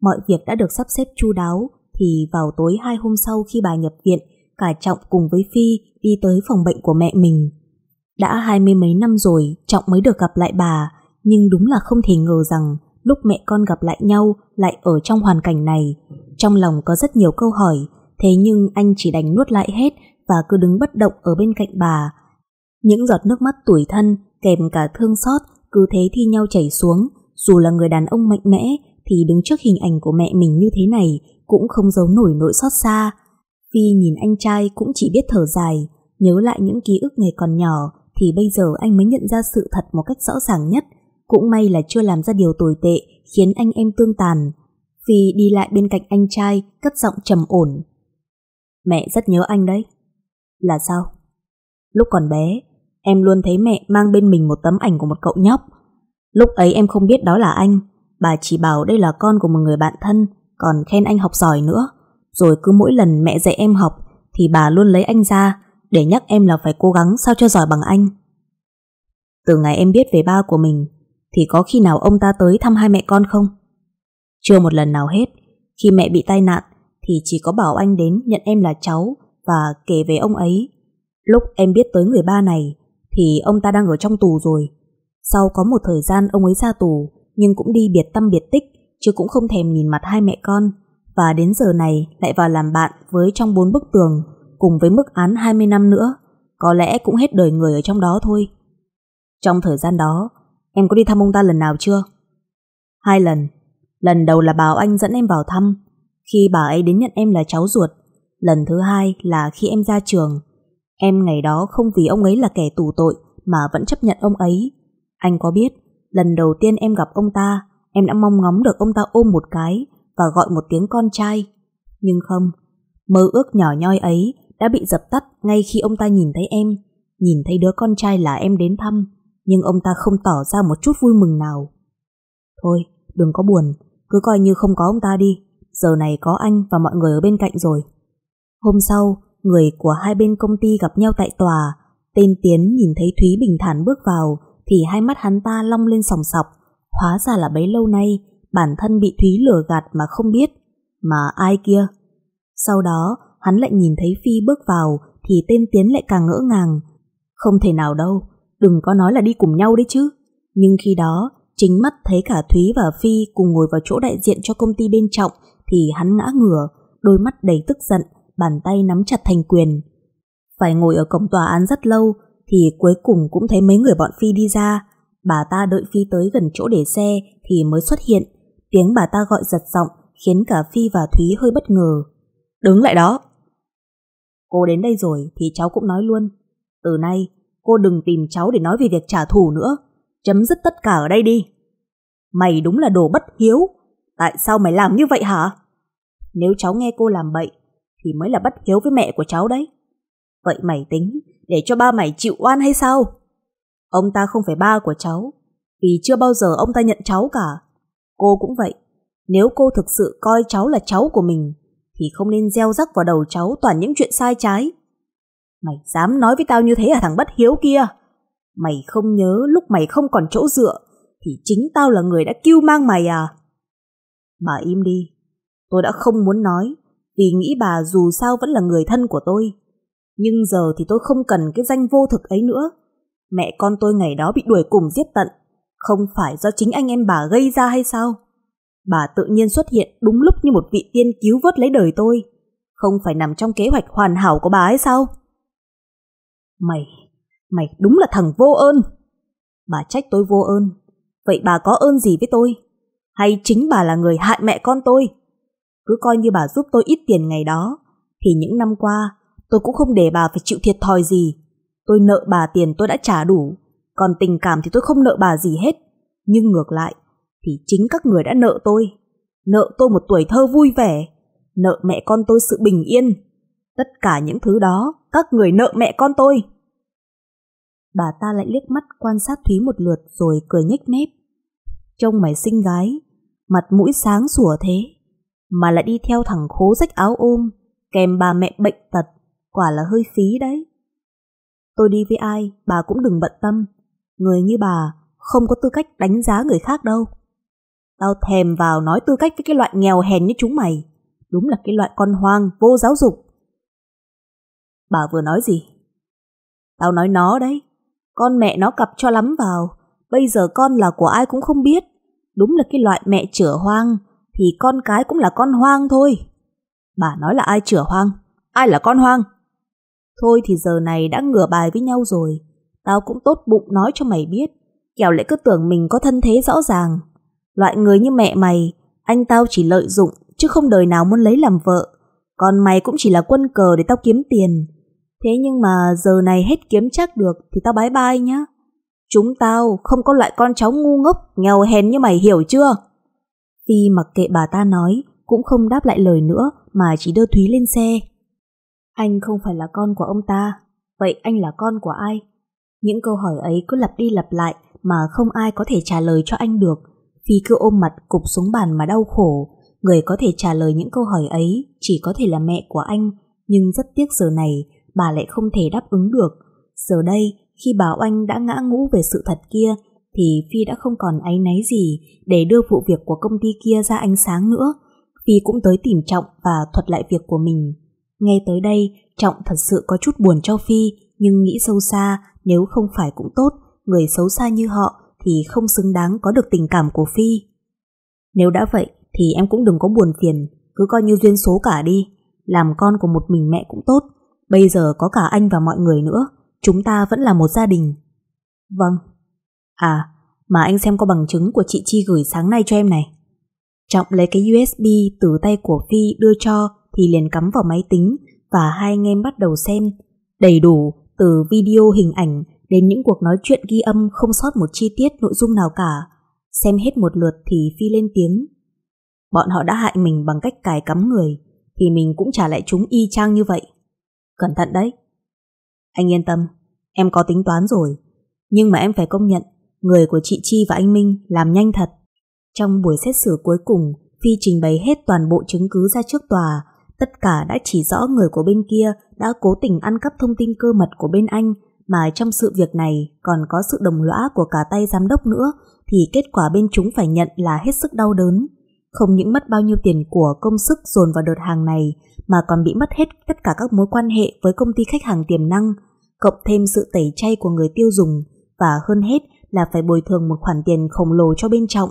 Mọi việc đã được sắp xếp chu đáo thì vào tối hai hôm sau khi bà nhập viện, cả Trọng cùng với Phi đi tới phòng bệnh của mẹ mình. Đã hai mươi mấy năm rồi Trọng mới được gặp lại bà, nhưng đúng là không thể ngờ rằng lúc mẹ con gặp lại nhau lại ở trong hoàn cảnh này. Trong lòng có rất nhiều câu hỏi, thế nhưng anh chỉ đành nuốt lại hết và cứ đứng bất động ở bên cạnh bà. Những giọt nước mắt tủi thân kèm cả thương xót cứ thế thi nhau chảy xuống, dù là người đàn ông mạnh mẽ thì đứng trước hình ảnh của mẹ mình như thế này cũng không giấu nổi nỗi xót xa. Phi nhìn anh trai cũng chỉ biết thở dài, nhớ lại những ký ức ngày còn nhỏ thì bây giờ anh mới nhận ra sự thật một cách rõ ràng nhất. Cũng may là chưa làm ra điều tồi tệ khiến anh em tương tàn. Phi đi lại bên cạnh anh trai, cất giọng trầm ổn. Mẹ rất nhớ anh đấy. Là sao? Lúc còn bé, em luôn thấy mẹ mang bên mình một tấm ảnh của một cậu nhóc. Lúc ấy em không biết đó là anh, bà chỉ bảo đây là con của một người bạn thân, còn khen anh học giỏi nữa. Rồi cứ mỗi lần mẹ dạy em học Thì bà luôn lấy anh ra Để nhắc em là phải cố gắng sao cho giỏi bằng anh Từ ngày em biết về ba của mình Thì có khi nào ông ta tới thăm hai mẹ con không? Chưa một lần nào hết Khi mẹ bị tai nạn Thì chỉ có bảo anh đến nhận em là cháu Và kể về ông ấy Lúc em biết tới người ba này Thì ông ta đang ở trong tù rồi Sau có một thời gian ông ấy ra tù Nhưng cũng đi biệt tâm biệt tích Chứ cũng không thèm nhìn mặt hai mẹ con và đến giờ này lại vào làm bạn với trong bốn bức tường cùng với mức án 20 năm nữa, có lẽ cũng hết đời người ở trong đó thôi. Trong thời gian đó, em có đi thăm ông ta lần nào chưa? Hai lần. Lần đầu là bà Anh dẫn em vào thăm, khi bà ấy đến nhận em là cháu ruột. Lần thứ hai là khi em ra trường. Em ngày đó không vì ông ấy là kẻ tù tội mà vẫn chấp nhận ông ấy. Anh có biết, lần đầu tiên em gặp ông ta, em đã mong ngóng được ông ta ôm một cái và gọi một tiếng con trai. Nhưng không, mơ ước nhỏ nhoi ấy đã bị dập tắt ngay khi ông ta nhìn thấy em, nhìn thấy đứa con trai là em đến thăm, nhưng ông ta không tỏ ra một chút vui mừng nào. Thôi, đừng có buồn, cứ coi như không có ông ta đi, giờ này có anh và mọi người ở bên cạnh rồi. Hôm sau, người của hai bên công ty gặp nhau tại tòa, tên Tiến nhìn thấy Thúy bình thản bước vào thì hai mắt hắn ta long lên sòng sọc, hóa ra là bấy lâu nay bản thân bị Thúy lừa gạt mà không biết, mà ai kia. Sau đó, hắn lại nhìn thấy Phi bước vào thì tên Tiến lại càng ngỡ ngàng. Không thể nào đâu, đừng có nói là đi cùng nhau đấy chứ. Nhưng khi đó, chính mắt thấy cả Thúy và Phi cùng ngồi vào chỗ đại diện cho công ty bên trọng thì hắn ngã ngửa, đôi mắt đầy tức giận, bàn tay nắm chặt thành quyền. Phải ngồi ở cổng tòa án rất lâu thì cuối cùng cũng thấy mấy người bọn Phi đi ra. Bà ta đợi Phi tới gần chỗ để xe thì mới xuất hiện, Tiếng bà ta gọi giật giọng khiến cả Phi và Thúy hơi bất ngờ. Đứng lại đó! Cô đến đây rồi thì cháu cũng nói luôn. Từ nay, cô đừng tìm cháu để nói về việc trả thù nữa. Chấm dứt tất cả ở đây đi. Mày đúng là đồ bất hiếu. Tại sao mày làm như vậy hả? Nếu cháu nghe cô làm bậy, thì mới là bất hiếu với mẹ của cháu đấy. Vậy mày tính để cho ba mày chịu oan hay sao? Ông ta không phải ba của cháu, vì chưa bao giờ ông ta nhận cháu cả cô cũng vậy. Nếu cô thực sự coi cháu là cháu của mình, thì không nên gieo rắc vào đầu cháu toàn những chuyện sai trái. Mày dám nói với tao như thế à thằng bất hiếu kia? Mày không nhớ lúc mày không còn chỗ dựa, thì chính tao là người đã kêu mang mày à? Bà im đi, tôi đã không muốn nói, vì nghĩ bà dù sao vẫn là người thân của tôi. Nhưng giờ thì tôi không cần cái danh vô thực ấy nữa. Mẹ con tôi ngày đó bị đuổi cùng giết tận, không phải do chính anh em bà gây ra hay sao? Bà tự nhiên xuất hiện đúng lúc như một vị tiên cứu vớt lấy đời tôi. Không phải nằm trong kế hoạch hoàn hảo của bà hay sao? Mày, mày đúng là thằng vô ơn. Bà trách tôi vô ơn. Vậy bà có ơn gì với tôi? Hay chính bà là người hại mẹ con tôi? Cứ coi như bà giúp tôi ít tiền ngày đó, thì những năm qua tôi cũng không để bà phải chịu thiệt thòi gì. Tôi nợ bà tiền tôi đã trả đủ, còn tình cảm thì tôi không nợ bà gì hết. Nhưng ngược lại, thì chính các người đã nợ tôi. Nợ tôi một tuổi thơ vui vẻ. Nợ mẹ con tôi sự bình yên. Tất cả những thứ đó, các người nợ mẹ con tôi. Bà ta lại liếc mắt quan sát Thúy một lượt rồi cười nhếch mép. Trông mày xinh gái, mặt mũi sáng sủa thế. Mà lại đi theo thằng khố rách áo ôm, kèm bà mẹ bệnh tật, quả là hơi phí đấy. Tôi đi với ai, bà cũng đừng bận tâm. Người như bà không có tư cách đánh giá người khác đâu. Tao thèm vào nói tư cách với cái loại nghèo hèn như chúng mày. Đúng là cái loại con hoang, vô giáo dục. Bà vừa nói gì? Tao nói nó đấy. Con mẹ nó cặp cho lắm vào. Bây giờ con là của ai cũng không biết. Đúng là cái loại mẹ chửa hoang. Thì con cái cũng là con hoang thôi. Bà nói là ai chửa hoang? Ai là con hoang? Thôi thì giờ này đã ngửa bài với nhau rồi tao cũng tốt bụng nói cho mày biết, kẻo lại cứ tưởng mình có thân thế rõ ràng. Loại người như mẹ mày, anh tao chỉ lợi dụng, chứ không đời nào muốn lấy làm vợ. Còn mày cũng chỉ là quân cờ để tao kiếm tiền. Thế nhưng mà giờ này hết kiếm chắc được thì tao bái bai nhá. Chúng tao không có loại con cháu ngu ngốc, nghèo hèn như mày hiểu chưa? Phi mặc kệ bà ta nói, cũng không đáp lại lời nữa mà chỉ đưa Thúy lên xe. Anh không phải là con của ông ta, vậy anh là con của ai? Những câu hỏi ấy cứ lặp đi lặp lại mà không ai có thể trả lời cho anh được. Phi cứ ôm mặt cục xuống bàn mà đau khổ. Người có thể trả lời những câu hỏi ấy chỉ có thể là mẹ của anh, nhưng rất tiếc giờ này bà lại không thể đáp ứng được. Giờ đây, khi bà Oanh đã ngã ngũ về sự thật kia, thì Phi đã không còn áy náy gì để đưa vụ việc của công ty kia ra ánh sáng nữa. Phi cũng tới tìm Trọng và thuật lại việc của mình. Nghe tới đây, Trọng thật sự có chút buồn cho Phi, nhưng nghĩ sâu xa, nếu không phải cũng tốt, người xấu xa như họ thì không xứng đáng có được tình cảm của Phi. Nếu đã vậy thì em cũng đừng có buồn phiền, cứ coi như duyên số cả đi. Làm con của một mình mẹ cũng tốt, bây giờ có cả anh và mọi người nữa, chúng ta vẫn là một gia đình. Vâng. À, mà anh xem có bằng chứng của chị Chi gửi sáng nay cho em này. Trọng lấy cái USB từ tay của Phi đưa cho thì liền cắm vào máy tính và hai anh em bắt đầu xem. Đầy đủ từ video hình ảnh đến những cuộc nói chuyện ghi âm không sót một chi tiết nội dung nào cả. Xem hết một lượt thì Phi lên tiếng. Bọn họ đã hại mình bằng cách cài cắm người, thì mình cũng trả lại chúng y chang như vậy. Cẩn thận đấy. Anh yên tâm, em có tính toán rồi. Nhưng mà em phải công nhận, người của chị Chi và anh Minh làm nhanh thật. Trong buổi xét xử cuối cùng, Phi trình bày hết toàn bộ chứng cứ ra trước tòa Tất cả đã chỉ rõ người của bên kia đã cố tình ăn cắp thông tin cơ mật của bên anh, mà trong sự việc này còn có sự đồng lõa của cả tay giám đốc nữa, thì kết quả bên chúng phải nhận là hết sức đau đớn. Không những mất bao nhiêu tiền của công sức dồn vào đợt hàng này, mà còn bị mất hết tất cả các mối quan hệ với công ty khách hàng tiềm năng, cộng thêm sự tẩy chay của người tiêu dùng, và hơn hết là phải bồi thường một khoản tiền khổng lồ cho bên Trọng.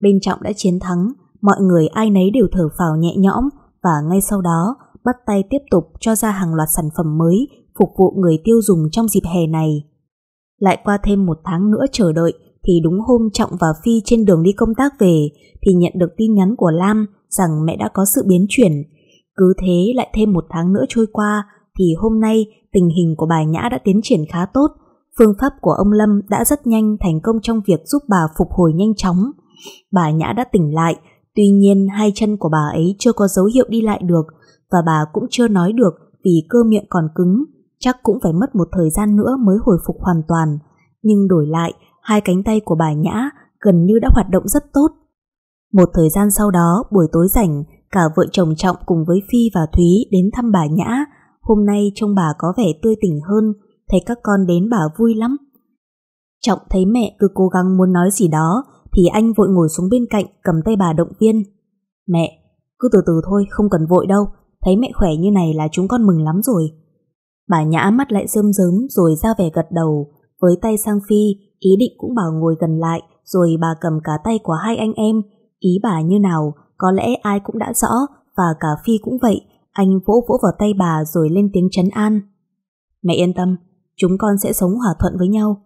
Bên Trọng đã chiến thắng, mọi người ai nấy đều thở phào nhẹ nhõm và ngay sau đó bắt tay tiếp tục cho ra hàng loạt sản phẩm mới phục vụ người tiêu dùng trong dịp hè này. Lại qua thêm một tháng nữa chờ đợi thì đúng hôm Trọng và Phi trên đường đi công tác về thì nhận được tin nhắn của Lam rằng mẹ đã có sự biến chuyển. Cứ thế lại thêm một tháng nữa trôi qua thì hôm nay tình hình của bà Nhã đã tiến triển khá tốt. Phương pháp của ông Lâm đã rất nhanh thành công trong việc giúp bà phục hồi nhanh chóng. Bà Nhã đã tỉnh lại Tuy nhiên hai chân của bà ấy chưa có dấu hiệu đi lại được và bà cũng chưa nói được vì cơ miệng còn cứng, chắc cũng phải mất một thời gian nữa mới hồi phục hoàn toàn. Nhưng đổi lại, hai cánh tay của bà Nhã gần như đã hoạt động rất tốt. Một thời gian sau đó, buổi tối rảnh, cả vợ chồng Trọng cùng với Phi và Thúy đến thăm bà Nhã. Hôm nay trông bà có vẻ tươi tỉnh hơn, thấy các con đến bà vui lắm. Trọng thấy mẹ cứ cố gắng muốn nói gì đó, thì anh vội ngồi xuống bên cạnh cầm tay bà động viên. Mẹ, cứ từ từ thôi, không cần vội đâu, thấy mẹ khỏe như này là chúng con mừng lắm rồi. Bà nhã mắt lại rơm rớm rồi ra vẻ gật đầu, với tay sang Phi, ý định cũng bảo ngồi gần lại, rồi bà cầm cả tay của hai anh em, ý bà như nào, có lẽ ai cũng đã rõ, và cả Phi cũng vậy, anh vỗ vỗ vào tay bà rồi lên tiếng chấn an. Mẹ yên tâm, chúng con sẽ sống hòa thuận với nhau,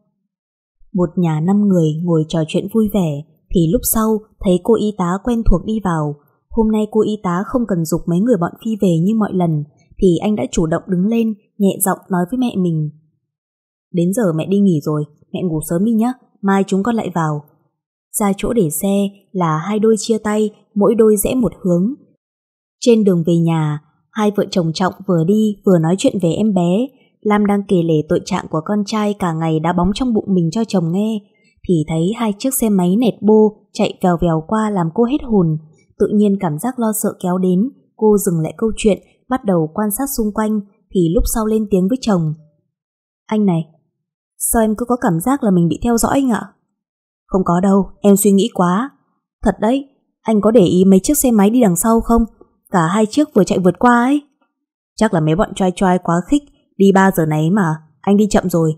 một nhà năm người ngồi trò chuyện vui vẻ, thì lúc sau thấy cô y tá quen thuộc đi vào. Hôm nay cô y tá không cần dục mấy người bọn Phi về như mọi lần, thì anh đã chủ động đứng lên, nhẹ giọng nói với mẹ mình. Đến giờ mẹ đi nghỉ rồi, mẹ ngủ sớm đi nhé, mai chúng con lại vào. Ra chỗ để xe là hai đôi chia tay, mỗi đôi rẽ một hướng. Trên đường về nhà, hai vợ chồng Trọng vừa đi vừa nói chuyện về em bé, Lam đang kể lể tội trạng của con trai cả ngày đã bóng trong bụng mình cho chồng nghe, thì thấy hai chiếc xe máy nẹt bô chạy vèo vèo qua làm cô hết hồn. Tự nhiên cảm giác lo sợ kéo đến, cô dừng lại câu chuyện, bắt đầu quan sát xung quanh, thì lúc sau lên tiếng với chồng. Anh này, sao em cứ có cảm giác là mình bị theo dõi anh ạ? Không có đâu, em suy nghĩ quá. Thật đấy, anh có để ý mấy chiếc xe máy đi đằng sau không? Cả hai chiếc vừa chạy vượt qua ấy. Chắc là mấy bọn trai trai quá khích Đi 3 giờ nấy mà, anh đi chậm rồi.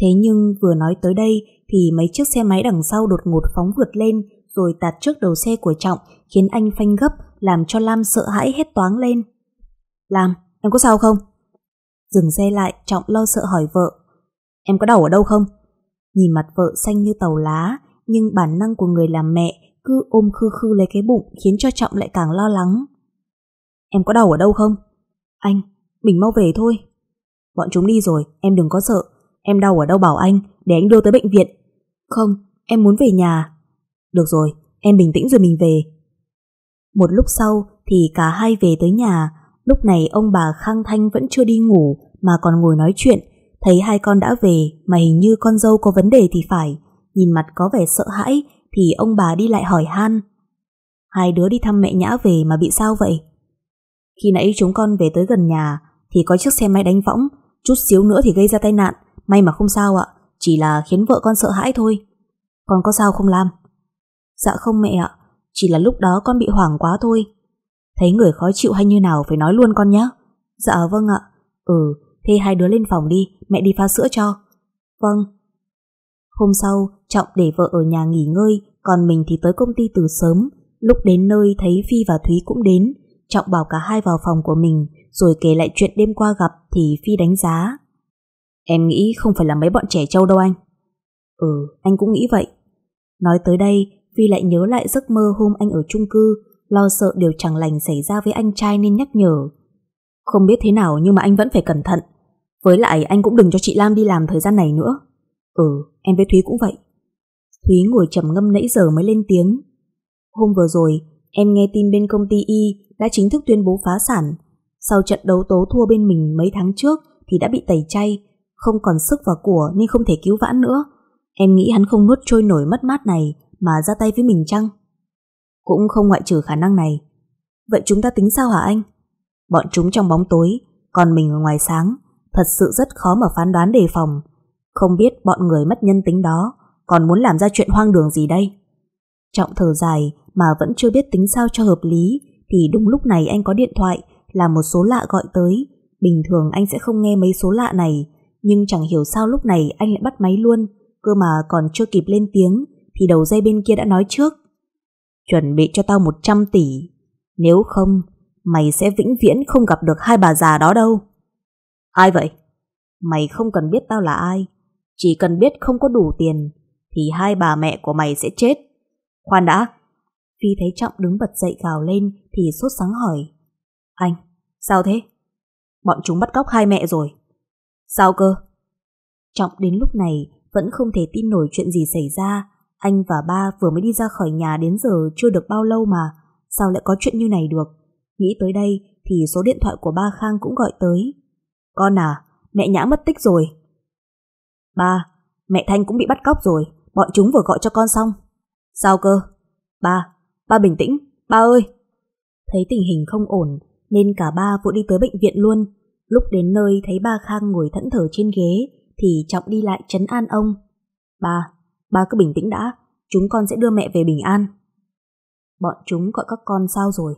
Thế nhưng vừa nói tới đây thì mấy chiếc xe máy đằng sau đột ngột phóng vượt lên rồi tạt trước đầu xe của Trọng khiến anh phanh gấp làm cho Lam sợ hãi hết toáng lên. Lam, em có sao không? Dừng xe lại, Trọng lo sợ hỏi vợ. Em có đau ở đâu không? Nhìn mặt vợ xanh như tàu lá, nhưng bản năng của người làm mẹ cứ ôm khư khư lấy cái bụng khiến cho Trọng lại càng lo lắng. Em có đau ở đâu không? Anh, mình mau về thôi, Bọn chúng đi rồi, em đừng có sợ. Em đau ở đâu bảo anh, để anh đưa tới bệnh viện. Không, em muốn về nhà. Được rồi, em bình tĩnh rồi mình về. Một lúc sau thì cả hai về tới nhà. Lúc này ông bà Khang Thanh vẫn chưa đi ngủ mà còn ngồi nói chuyện. Thấy hai con đã về mà hình như con dâu có vấn đề thì phải. Nhìn mặt có vẻ sợ hãi thì ông bà đi lại hỏi han. Hai đứa đi thăm mẹ Nhã về mà bị sao vậy? Khi nãy chúng con về tới gần nhà thì có chiếc xe máy đánh võng chút xíu nữa thì gây ra tai nạn, may mà không sao ạ, chỉ là khiến vợ con sợ hãi thôi. Con có sao không làm? Dạ không mẹ ạ, chỉ là lúc đó con bị hoảng quá thôi. Thấy người khó chịu hay như nào phải nói luôn con nhé. Dạ vâng ạ. Ừ, thế hai đứa lên phòng đi, mẹ đi pha sữa cho. Vâng. Hôm sau, Trọng để vợ ở nhà nghỉ ngơi, còn mình thì tới công ty từ sớm. Lúc đến nơi thấy Phi và Thúy cũng đến, Trọng bảo cả hai vào phòng của mình rồi kể lại chuyện đêm qua gặp thì Phi đánh giá. Em nghĩ không phải là mấy bọn trẻ trâu đâu anh. Ừ, anh cũng nghĩ vậy. Nói tới đây, Phi lại nhớ lại giấc mơ hôm anh ở chung cư, lo sợ điều chẳng lành xảy ra với anh trai nên nhắc nhở. Không biết thế nào nhưng mà anh vẫn phải cẩn thận. Với lại anh cũng đừng cho chị Lam đi làm thời gian này nữa. Ừ, em với Thúy cũng vậy. Thúy ngồi trầm ngâm nãy giờ mới lên tiếng. Hôm vừa rồi, em nghe tin bên công ty Y đã chính thức tuyên bố phá sản. Sau trận đấu tố thua bên mình mấy tháng trước thì đã bị tẩy chay, không còn sức và của nên không thể cứu vãn nữa. Em nghĩ hắn không nuốt trôi nổi mất mát này mà ra tay với mình chăng? Cũng không ngoại trừ khả năng này. Vậy chúng ta tính sao hả anh? Bọn chúng trong bóng tối, còn mình ở ngoài sáng, thật sự rất khó mà phán đoán đề phòng. Không biết bọn người mất nhân tính đó còn muốn làm ra chuyện hoang đường gì đây? Trọng thở dài mà vẫn chưa biết tính sao cho hợp lý thì đúng lúc này anh có điện thoại là một số lạ gọi tới. Bình thường anh sẽ không nghe mấy số lạ này, nhưng chẳng hiểu sao lúc này anh lại bắt máy luôn, cơ mà còn chưa kịp lên tiếng thì đầu dây bên kia đã nói trước. Chuẩn bị cho tao 100 tỷ, nếu không mày sẽ vĩnh viễn không gặp được hai bà già đó đâu. Ai vậy? Mày không cần biết tao là ai, chỉ cần biết không có đủ tiền thì hai bà mẹ của mày sẽ chết. Khoan đã, Phi thấy Trọng đứng bật dậy gào lên thì sốt sắng hỏi. Anh, sao thế? Bọn chúng bắt cóc hai mẹ rồi. Sao cơ? Trọng đến lúc này vẫn không thể tin nổi chuyện gì xảy ra. Anh và ba vừa mới đi ra khỏi nhà đến giờ chưa được bao lâu mà. Sao lại có chuyện như này được? Nghĩ tới đây thì số điện thoại của ba Khang cũng gọi tới. Con à, mẹ Nhã mất tích rồi. Ba, mẹ Thanh cũng bị bắt cóc rồi. Bọn chúng vừa gọi cho con xong. Sao cơ? Ba, ba bình tĩnh. Ba ơi, Thấy tình hình không ổn, nên cả ba vội đi tới bệnh viện luôn. Lúc đến nơi thấy ba Khang ngồi thẫn thờ trên ghế, thì Trọng đi lại chấn an ông. Ba, ba cứ bình tĩnh đã, chúng con sẽ đưa mẹ về bình an. Bọn chúng gọi các con sao rồi?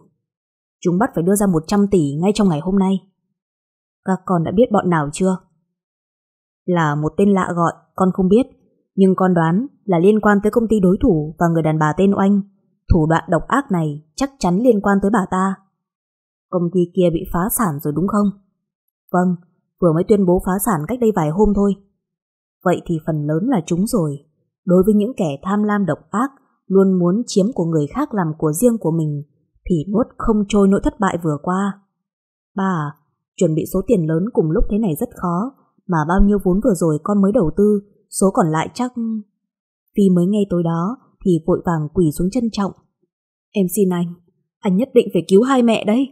Chúng bắt phải đưa ra 100 tỷ ngay trong ngày hôm nay. Các con đã biết bọn nào chưa? Là một tên lạ gọi, con không biết. Nhưng con đoán là liên quan tới công ty đối thủ và người đàn bà tên Oanh thủ đoạn độc ác này chắc chắn liên quan tới bà ta. Công ty kia bị phá sản rồi đúng không? Vâng, vừa mới tuyên bố phá sản cách đây vài hôm thôi. Vậy thì phần lớn là chúng rồi. Đối với những kẻ tham lam độc ác, luôn muốn chiếm của người khác làm của riêng của mình, thì nuốt không trôi nỗi thất bại vừa qua. Bà chuẩn bị số tiền lớn cùng lúc thế này rất khó, mà bao nhiêu vốn vừa rồi con mới đầu tư, số còn lại chắc... vì mới nghe tối đó, thì vội vàng quỳ xuống trân trọng. Em xin anh, anh nhất định phải cứu hai mẹ đấy.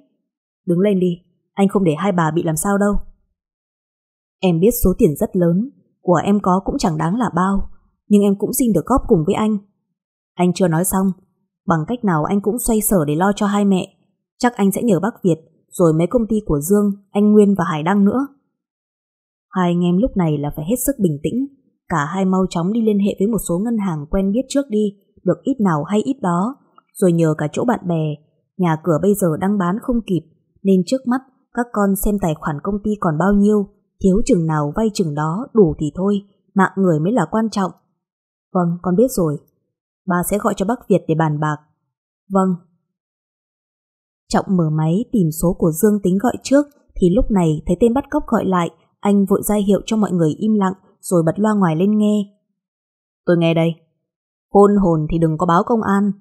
Đứng lên đi, anh không để hai bà bị làm sao đâu. Em biết số tiền rất lớn, của em có cũng chẳng đáng là bao, nhưng em cũng xin được góp cùng với anh. Anh chưa nói xong, bằng cách nào anh cũng xoay sở để lo cho hai mẹ. Chắc anh sẽ nhờ bác Việt, rồi mấy công ty của Dương, anh Nguyên và Hải Đăng nữa. Hai anh em lúc này là phải hết sức bình tĩnh, cả hai mau chóng đi liên hệ với một số ngân hàng quen biết trước đi, được ít nào hay ít đó, rồi nhờ cả chỗ bạn bè. Nhà cửa bây giờ đang bán không kịp, nên trước mắt các con xem tài khoản công ty còn bao nhiêu, thiếu chừng nào vay chừng đó, đủ thì thôi, mạng người mới là quan trọng. Vâng, con biết rồi. bà sẽ gọi cho bác Việt để bàn bạc. Vâng. Trọng mở máy tìm số của Dương tính gọi trước, thì lúc này thấy tên bắt cóc gọi lại, anh vội ra hiệu cho mọi người im lặng rồi bật loa ngoài lên nghe. Tôi nghe đây. Hôn hồn thì đừng có báo công an.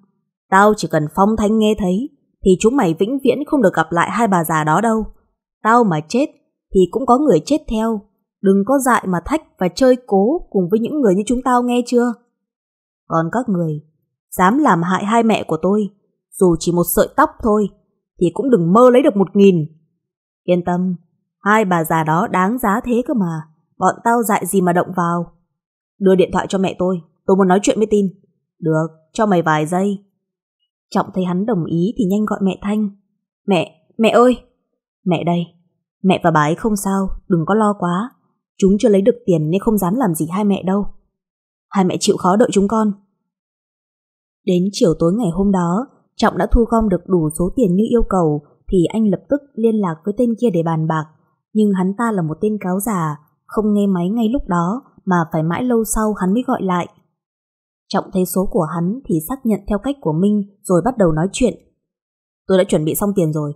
Tao chỉ cần phong thanh nghe thấy thì chúng mày vĩnh viễn không được gặp lại hai bà già đó đâu. Tao mà chết thì cũng có người chết theo. Đừng có dại mà thách và chơi cố cùng với những người như chúng tao nghe chưa? Còn các người, dám làm hại hai mẹ của tôi, dù chỉ một sợi tóc thôi, thì cũng đừng mơ lấy được một nghìn. Yên tâm, hai bà già đó đáng giá thế cơ mà. Bọn tao dại gì mà động vào. Đưa điện thoại cho mẹ tôi, tôi muốn nói chuyện với tin. Được, cho mày vài giây. Trọng thấy hắn đồng ý thì nhanh gọi mẹ Thanh. Mẹ, mẹ ơi! Mẹ đây, mẹ và bà ấy không sao, đừng có lo quá. Chúng chưa lấy được tiền nên không dám làm gì hai mẹ đâu. Hai mẹ chịu khó đợi chúng con. Đến chiều tối ngày hôm đó, Trọng đã thu gom được đủ số tiền như yêu cầu thì anh lập tức liên lạc với tên kia để bàn bạc. Nhưng hắn ta là một tên cáo già, không nghe máy ngay lúc đó mà phải mãi lâu sau hắn mới gọi lại. Trọng thấy số của hắn thì xác nhận theo cách của Minh rồi bắt đầu nói chuyện. Tôi đã chuẩn bị xong tiền rồi.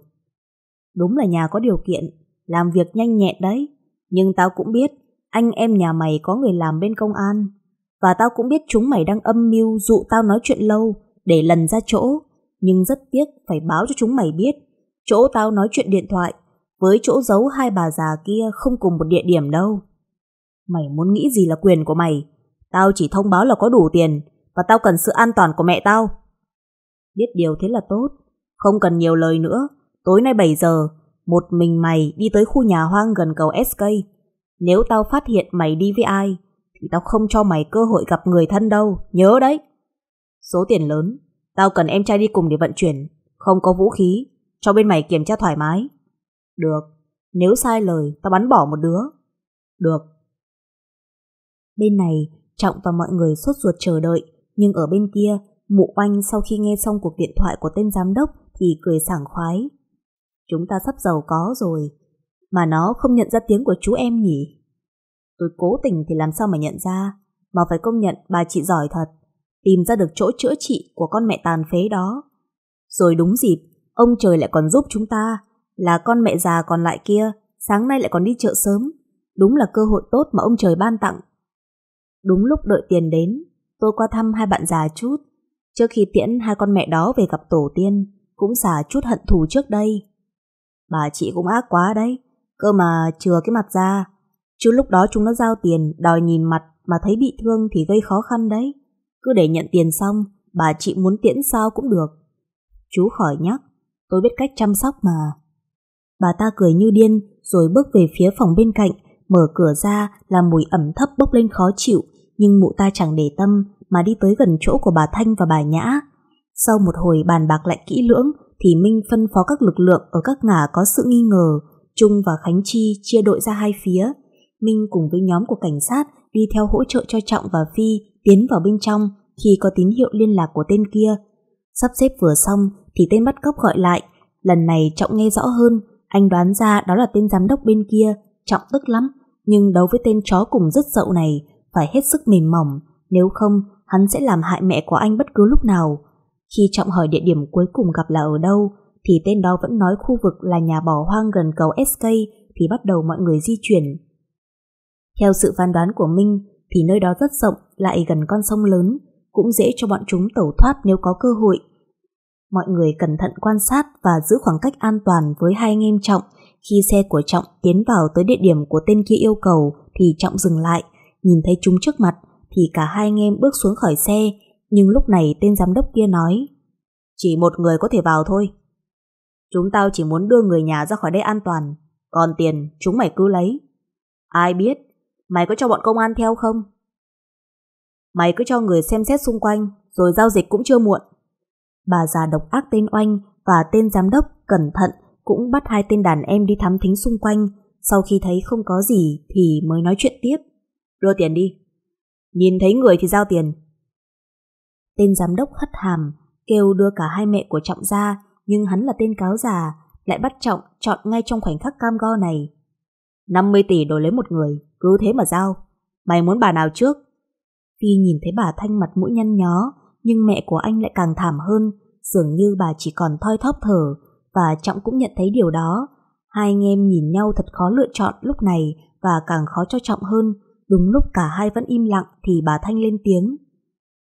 Đúng là nhà có điều kiện, làm việc nhanh nhẹn đấy. Nhưng tao cũng biết, anh em nhà mày có người làm bên công an. Và tao cũng biết chúng mày đang âm mưu dụ tao nói chuyện lâu để lần ra chỗ. Nhưng rất tiếc phải báo cho chúng mày biết, chỗ tao nói chuyện điện thoại với chỗ giấu hai bà già kia không cùng một địa điểm đâu. Mày muốn nghĩ gì là quyền của mày? Tao chỉ thông báo là có đủ tiền và tao cần sự an toàn của mẹ tao. Biết điều thế là tốt, không cần nhiều lời nữa. Tối nay 7 giờ, một mình mày đi tới khu nhà hoang gần cầu SK. Nếu tao phát hiện mày đi với ai, thì tao không cho mày cơ hội gặp người thân đâu, nhớ đấy. Số tiền lớn, tao cần em trai đi cùng để vận chuyển, không có vũ khí, cho bên mày kiểm tra thoải mái. Được, nếu sai lời tao bắn bỏ một đứa. Được. Bên này, Trọng và mọi người sốt ruột chờ đợi, nhưng ở bên kia, mụ oanh sau khi nghe xong cuộc điện thoại của tên giám đốc thì cười sảng khoái. Chúng ta sắp giàu có rồi, mà nó không nhận ra tiếng của chú em nhỉ? Tôi cố tình thì làm sao mà nhận ra, mà phải công nhận bà chị giỏi thật, tìm ra được chỗ chữa trị của con mẹ tàn phế đó. Rồi đúng dịp, ông trời lại còn giúp chúng ta, là con mẹ già còn lại kia, sáng nay lại còn đi chợ sớm. Đúng là cơ hội tốt mà ông trời ban tặng. Đúng lúc đợi tiền đến, tôi qua thăm hai bạn già chút. Trước khi tiễn hai con mẹ đó về gặp tổ tiên, cũng xả chút hận thù trước đây. Bà chị cũng ác quá đấy, cơ mà chừa cái mặt ra. Chứ lúc đó chúng nó giao tiền, đòi nhìn mặt mà thấy bị thương thì gây khó khăn đấy. Cứ để nhận tiền xong, bà chị muốn tiễn sao cũng được. Chú khỏi nhắc, tôi biết cách chăm sóc mà và ta cười như điên rồi bước về phía phòng bên cạnh, mở cửa ra là mùi ẩm thấp bốc lên khó chịu, nhưng mụ ta chẳng để tâm mà đi tới gần chỗ của bà Thanh và bà Nhã. Sau một hồi bàn bạc lại kỹ lưỡng thì Minh phân phó các lực lượng ở các ngả có sự nghi ngờ, Trung và Khánh Chi chia đội ra hai phía. Minh cùng với nhóm của cảnh sát đi theo hỗ trợ cho Trọng và Phi tiến vào bên trong khi có tín hiệu liên lạc của tên kia. Sắp xếp vừa xong thì tên bắt cóc gọi lại, lần này Trọng nghe rõ hơn anh đoán ra đó là tên giám đốc bên kia, trọng tức lắm, nhưng đấu với tên chó cùng rất dậu này, phải hết sức mềm mỏng, nếu không hắn sẽ làm hại mẹ của anh bất cứ lúc nào. Khi Trọng hỏi địa điểm cuối cùng gặp là ở đâu, thì tên đó vẫn nói khu vực là nhà bỏ hoang gần cầu SK thì bắt đầu mọi người di chuyển. Theo sự phán đoán của Minh thì nơi đó rất rộng lại gần con sông lớn, cũng dễ cho bọn chúng tẩu thoát nếu có cơ hội. Mọi người cẩn thận quan sát và giữ khoảng cách an toàn với hai anh em Trọng. Khi xe của Trọng tiến vào tới địa điểm của tên kia yêu cầu thì Trọng dừng lại, nhìn thấy chúng trước mặt thì cả hai anh em bước xuống khỏi xe. Nhưng lúc này tên giám đốc kia nói Chỉ một người có thể vào thôi. Chúng tao chỉ muốn đưa người nhà ra khỏi đây an toàn, còn tiền chúng mày cứ lấy. Ai biết, mày có cho bọn công an theo không? Mày cứ cho người xem xét xung quanh, rồi giao dịch cũng chưa muộn bà già độc ác tên Oanh và tên giám đốc cẩn thận cũng bắt hai tên đàn em đi thám thính xung quanh, sau khi thấy không có gì thì mới nói chuyện tiếp. Đưa tiền đi. Nhìn thấy người thì giao tiền. Tên giám đốc hất hàm, kêu đưa cả hai mẹ của Trọng ra, nhưng hắn là tên cáo già, lại bắt Trọng chọn ngay trong khoảnh khắc cam go này. 50 tỷ đổi lấy một người, cứ thế mà giao. Mày muốn bà nào trước? Phi nhìn thấy bà Thanh mặt mũi nhăn nhó, nhưng mẹ của anh lại càng thảm hơn, dường như bà chỉ còn thoi thóp thở, và Trọng cũng nhận thấy điều đó. Hai anh em nhìn nhau thật khó lựa chọn lúc này và càng khó cho Trọng hơn. Đúng lúc cả hai vẫn im lặng thì bà Thanh lên tiếng.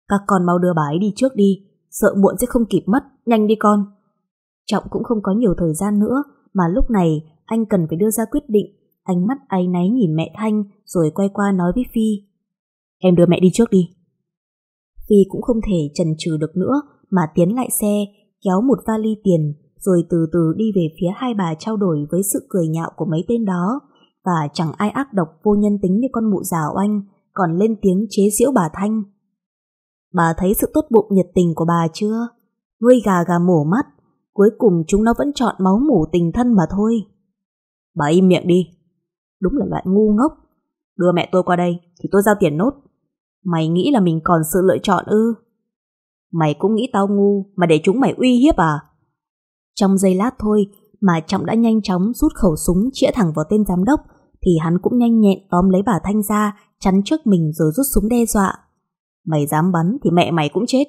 Các con mau đưa bà ấy đi trước đi, sợ muộn sẽ không kịp mất, nhanh đi con. Trọng cũng không có nhiều thời gian nữa, mà lúc này anh cần phải đưa ra quyết định. Ánh mắt áy náy nhìn mẹ Thanh rồi quay qua nói với Phi. Em đưa mẹ đi trước đi, Vi cũng không thể chần chừ được nữa mà tiến lại xe, kéo một vali tiền rồi từ từ đi về phía hai bà trao đổi với sự cười nhạo của mấy tên đó. Và chẳng ai ác độc vô nhân tính như con mụ già oanh, còn lên tiếng chế giễu bà Thanh. Bà thấy sự tốt bụng nhiệt tình của bà chưa? Nuôi gà gà mổ mắt, cuối cùng chúng nó vẫn chọn máu mủ tình thân mà thôi. Bà im miệng đi. Đúng là loại ngu ngốc. Đưa mẹ tôi qua đây, thì tôi giao tiền nốt. Mày nghĩ là mình còn sự lựa chọn ư? Mày cũng nghĩ tao ngu mà để chúng mày uy hiếp à? Trong giây lát thôi mà Trọng đã nhanh chóng rút khẩu súng chĩa thẳng vào tên giám đốc thì hắn cũng nhanh nhẹn tóm lấy bà Thanh ra chắn trước mình rồi rút súng đe dọa. Mày dám bắn thì mẹ mày cũng chết.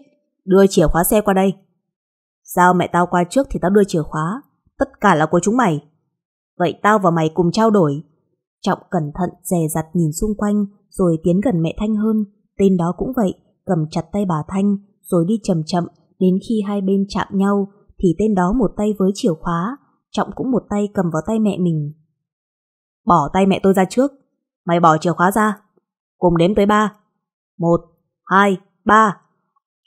Đưa chìa khóa xe qua đây. Sao mẹ tao qua trước thì tao đưa chìa khóa. Tất cả là của chúng mày. Vậy tao và mày cùng trao đổi. Trọng cẩn thận dè dặt nhìn xung quanh rồi tiến gần mẹ Thanh hơn Tên đó cũng vậy, cầm chặt tay bà Thanh, rồi đi chậm chậm, đến khi hai bên chạm nhau, thì tên đó một tay với chìa khóa, Trọng cũng một tay cầm vào tay mẹ mình. Bỏ tay mẹ tôi ra trước, mày bỏ chìa khóa ra. Cùng đếm tới ba. Một, hai, ba.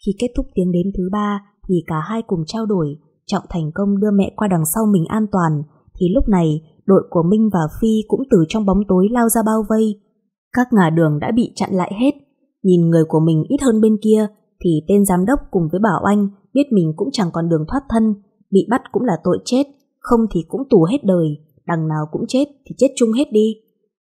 Khi kết thúc tiếng đếm thứ ba, thì cả hai cùng trao đổi, Trọng thành công đưa mẹ qua đằng sau mình an toàn, thì lúc này đội của Minh và Phi cũng từ trong bóng tối lao ra bao vây. Các ngả đường đã bị chặn lại hết, Nhìn người của mình ít hơn bên kia thì tên giám đốc cùng với Bảo Anh biết mình cũng chẳng còn đường thoát thân, bị bắt cũng là tội chết, không thì cũng tù hết đời, đằng nào cũng chết thì chết chung hết đi.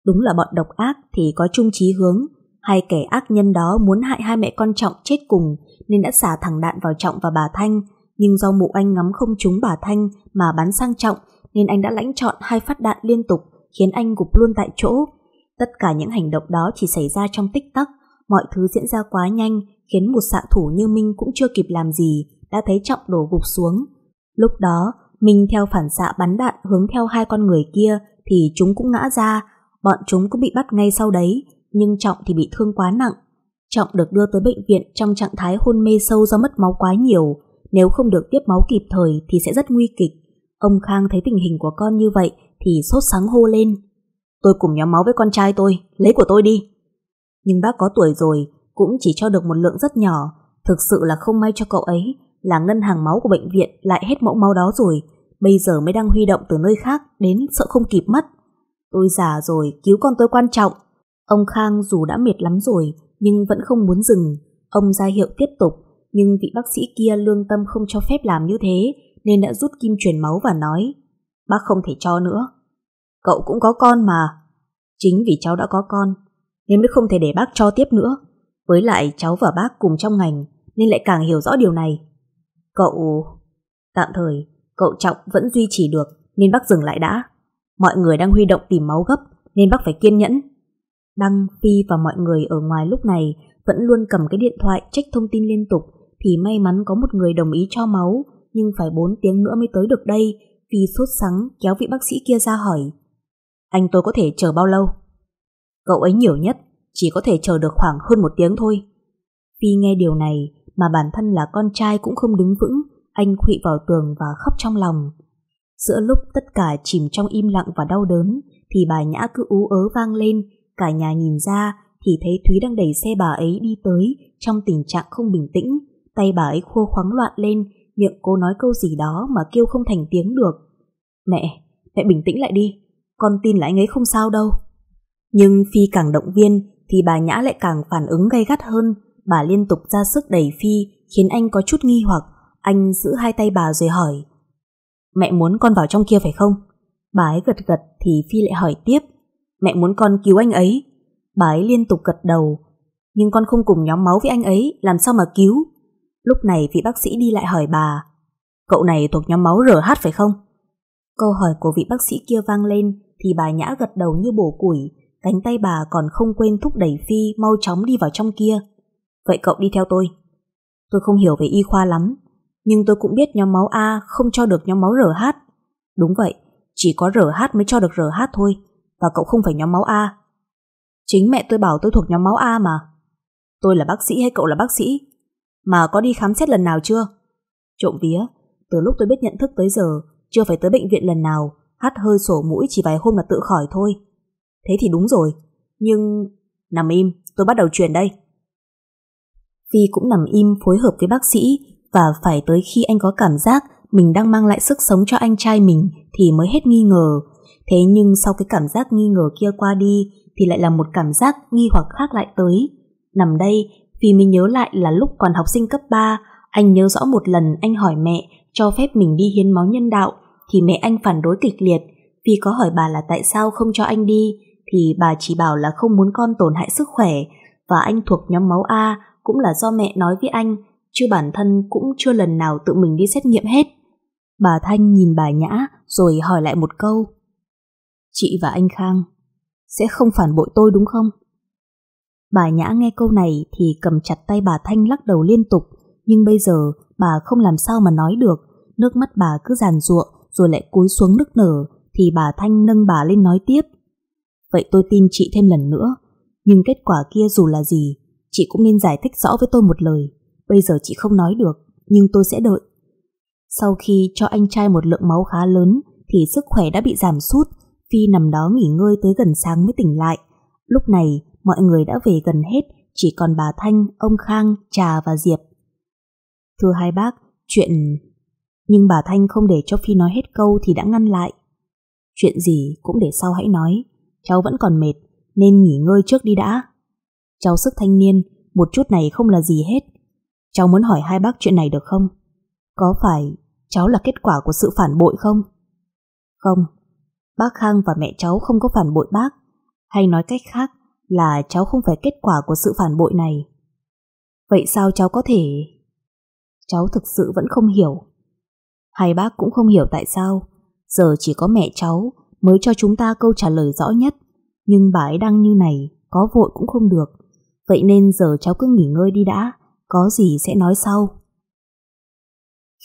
Đúng là bọn độc ác thì có chung chí hướng, hai kẻ ác nhân đó muốn hại hai mẹ con Trọng chết cùng nên đã xả thẳng đạn vào Trọng và bà Thanh, nhưng do mụ anh ngắm không trúng bà Thanh mà bắn sang Trọng nên anh đã lãnh chọn hai phát đạn liên tục khiến anh gục luôn tại chỗ. Tất cả những hành động đó chỉ xảy ra trong tích tắc, mọi thứ diễn ra quá nhanh khiến một xạ thủ như Minh cũng chưa kịp làm gì, đã thấy trọng đổ gục xuống. Lúc đó, Minh theo phản xạ bắn đạn hướng theo hai con người kia thì chúng cũng ngã ra, bọn chúng cũng bị bắt ngay sau đấy, nhưng Trọng thì bị thương quá nặng. Trọng được đưa tới bệnh viện trong trạng thái hôn mê sâu do mất máu quá nhiều, nếu không được tiếp máu kịp thời thì sẽ rất nguy kịch. Ông Khang thấy tình hình của con như vậy thì sốt sáng hô lên. Tôi cùng nhóm máu với con trai tôi, lấy của tôi đi nhưng bác có tuổi rồi, cũng chỉ cho được một lượng rất nhỏ. Thực sự là không may cho cậu ấy, là ngân hàng máu của bệnh viện lại hết mẫu máu đó rồi, bây giờ mới đang huy động từ nơi khác đến sợ không kịp mất. Tôi già rồi, cứu con tôi quan trọng. Ông Khang dù đã mệt lắm rồi, nhưng vẫn không muốn dừng. Ông ra hiệu tiếp tục, nhưng vị bác sĩ kia lương tâm không cho phép làm như thế, nên đã rút kim truyền máu và nói, bác không thể cho nữa. Cậu cũng có con mà. Chính vì cháu đã có con, nên mới không thể để bác cho tiếp nữa. Với lại cháu và bác cùng trong ngành nên lại càng hiểu rõ điều này. Cậu... Tạm thời, cậu Trọng vẫn duy trì được nên bác dừng lại đã. Mọi người đang huy động tìm máu gấp nên bác phải kiên nhẫn. Đăng, Phi và mọi người ở ngoài lúc này vẫn luôn cầm cái điện thoại trách thông tin liên tục thì may mắn có một người đồng ý cho máu nhưng phải 4 tiếng nữa mới tới được đây Phi sốt sắng kéo vị bác sĩ kia ra hỏi Anh tôi có thể chờ bao lâu? cậu ấy nhiều nhất chỉ có thể chờ được khoảng hơn một tiếng thôi. Phi nghe điều này mà bản thân là con trai cũng không đứng vững, anh khụy vào tường và khóc trong lòng. Giữa lúc tất cả chìm trong im lặng và đau đớn, thì bà Nhã cứ ú ớ vang lên, cả nhà nhìn ra thì thấy Thúy đang đẩy xe bà ấy đi tới trong tình trạng không bình tĩnh, tay bà ấy khô khoáng loạn lên, miệng cô nói câu gì đó mà kêu không thành tiếng được. Mẹ, mẹ bình tĩnh lại đi, con tin là anh ấy không sao đâu. Nhưng Phi càng động viên thì bà Nhã lại càng phản ứng gay gắt hơn. Bà liên tục ra sức đẩy Phi khiến anh có chút nghi hoặc. Anh giữ hai tay bà rồi hỏi Mẹ muốn con vào trong kia phải không? Bà ấy gật gật thì Phi lại hỏi tiếp Mẹ muốn con cứu anh ấy Bà ấy liên tục gật đầu Nhưng con không cùng nhóm máu với anh ấy Làm sao mà cứu Lúc này vị bác sĩ đi lại hỏi bà Cậu này thuộc nhóm máu RH phải không? Câu hỏi của vị bác sĩ kia vang lên thì bà Nhã gật đầu như bổ củi, cánh tay bà còn không quên thúc đẩy Phi mau chóng đi vào trong kia. Vậy cậu đi theo tôi. Tôi không hiểu về y khoa lắm, nhưng tôi cũng biết nhóm máu A không cho được nhóm máu RH. Đúng vậy, chỉ có RH mới cho được RH thôi, và cậu không phải nhóm máu A. Chính mẹ tôi bảo tôi thuộc nhóm máu A mà. Tôi là bác sĩ hay cậu là bác sĩ? Mà có đi khám xét lần nào chưa? Trộm vía, từ lúc tôi biết nhận thức tới giờ, chưa phải tới bệnh viện lần nào, hát hơi sổ mũi chỉ vài hôm là tự khỏi thôi thế thì đúng rồi. Nhưng... Nằm im, tôi bắt đầu chuyển đây. Phi cũng nằm im phối hợp với bác sĩ và phải tới khi anh có cảm giác mình đang mang lại sức sống cho anh trai mình thì mới hết nghi ngờ. Thế nhưng sau cái cảm giác nghi ngờ kia qua đi thì lại là một cảm giác nghi hoặc khác lại tới. Nằm đây, Phi mới nhớ lại là lúc còn học sinh cấp 3, anh nhớ rõ một lần anh hỏi mẹ cho phép mình đi hiến máu nhân đạo thì mẹ anh phản đối kịch liệt. Phi có hỏi bà là tại sao không cho anh đi thì bà chỉ bảo là không muốn con tổn hại sức khỏe và anh thuộc nhóm máu A cũng là do mẹ nói với anh chứ bản thân cũng chưa lần nào tự mình đi xét nghiệm hết. Bà Thanh nhìn bà Nhã rồi hỏi lại một câu. Chị và anh Khang sẽ không phản bội tôi đúng không? Bà Nhã nghe câu này thì cầm chặt tay bà Thanh lắc đầu liên tục nhưng bây giờ bà không làm sao mà nói được nước mắt bà cứ giàn ruộng rồi lại cúi xuống nức nở thì bà Thanh nâng bà lên nói tiếp vậy tôi tin chị thêm lần nữa. Nhưng kết quả kia dù là gì, chị cũng nên giải thích rõ với tôi một lời. Bây giờ chị không nói được, nhưng tôi sẽ đợi. Sau khi cho anh trai một lượng máu khá lớn, thì sức khỏe đã bị giảm sút. Phi nằm đó nghỉ ngơi tới gần sáng mới tỉnh lại. Lúc này, mọi người đã về gần hết, chỉ còn bà Thanh, ông Khang, Trà và Diệp. Thưa hai bác, chuyện... Nhưng bà Thanh không để cho Phi nói hết câu thì đã ngăn lại. Chuyện gì cũng để sau hãy nói cháu vẫn còn mệt, nên nghỉ ngơi trước đi đã. Cháu sức thanh niên, một chút này không là gì hết. Cháu muốn hỏi hai bác chuyện này được không? Có phải cháu là kết quả của sự phản bội không? Không, bác Khang và mẹ cháu không có phản bội bác, hay nói cách khác là cháu không phải kết quả của sự phản bội này. Vậy sao cháu có thể... Cháu thực sự vẫn không hiểu. Hai bác cũng không hiểu tại sao, giờ chỉ có mẹ cháu mới cho chúng ta câu trả lời rõ nhất. Nhưng bà ấy đang như này, có vội cũng không được. Vậy nên giờ cháu cứ nghỉ ngơi đi đã, có gì sẽ nói sau.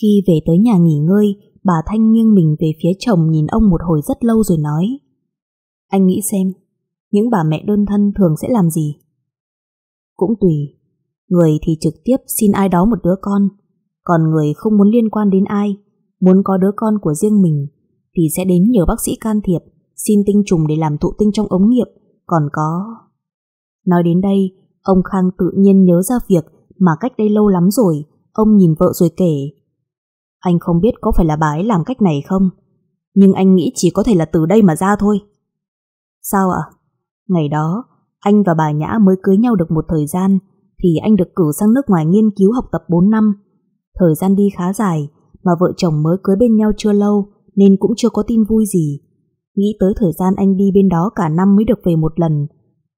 Khi về tới nhà nghỉ ngơi, bà Thanh nghiêng mình về phía chồng nhìn ông một hồi rất lâu rồi nói. Anh nghĩ xem, những bà mẹ đơn thân thường sẽ làm gì? Cũng tùy, người thì trực tiếp xin ai đó một đứa con, còn người không muốn liên quan đến ai, muốn có đứa con của riêng mình thì sẽ đến nhờ bác sĩ can thiệp, xin tinh trùng để làm thụ tinh trong ống nghiệm, còn có... Nói đến đây, ông Khang tự nhiên nhớ ra việc mà cách đây lâu lắm rồi, ông nhìn vợ rồi kể. Anh không biết có phải là bà ấy làm cách này không, nhưng anh nghĩ chỉ có thể là từ đây mà ra thôi. Sao ạ? Ngày đó, anh và bà Nhã mới cưới nhau được một thời gian, thì anh được cử sang nước ngoài nghiên cứu học tập 4 năm. Thời gian đi khá dài, mà vợ chồng mới cưới bên nhau chưa lâu, nên cũng chưa có tin vui gì. Nghĩ tới thời gian anh đi bên đó cả năm mới được về một lần,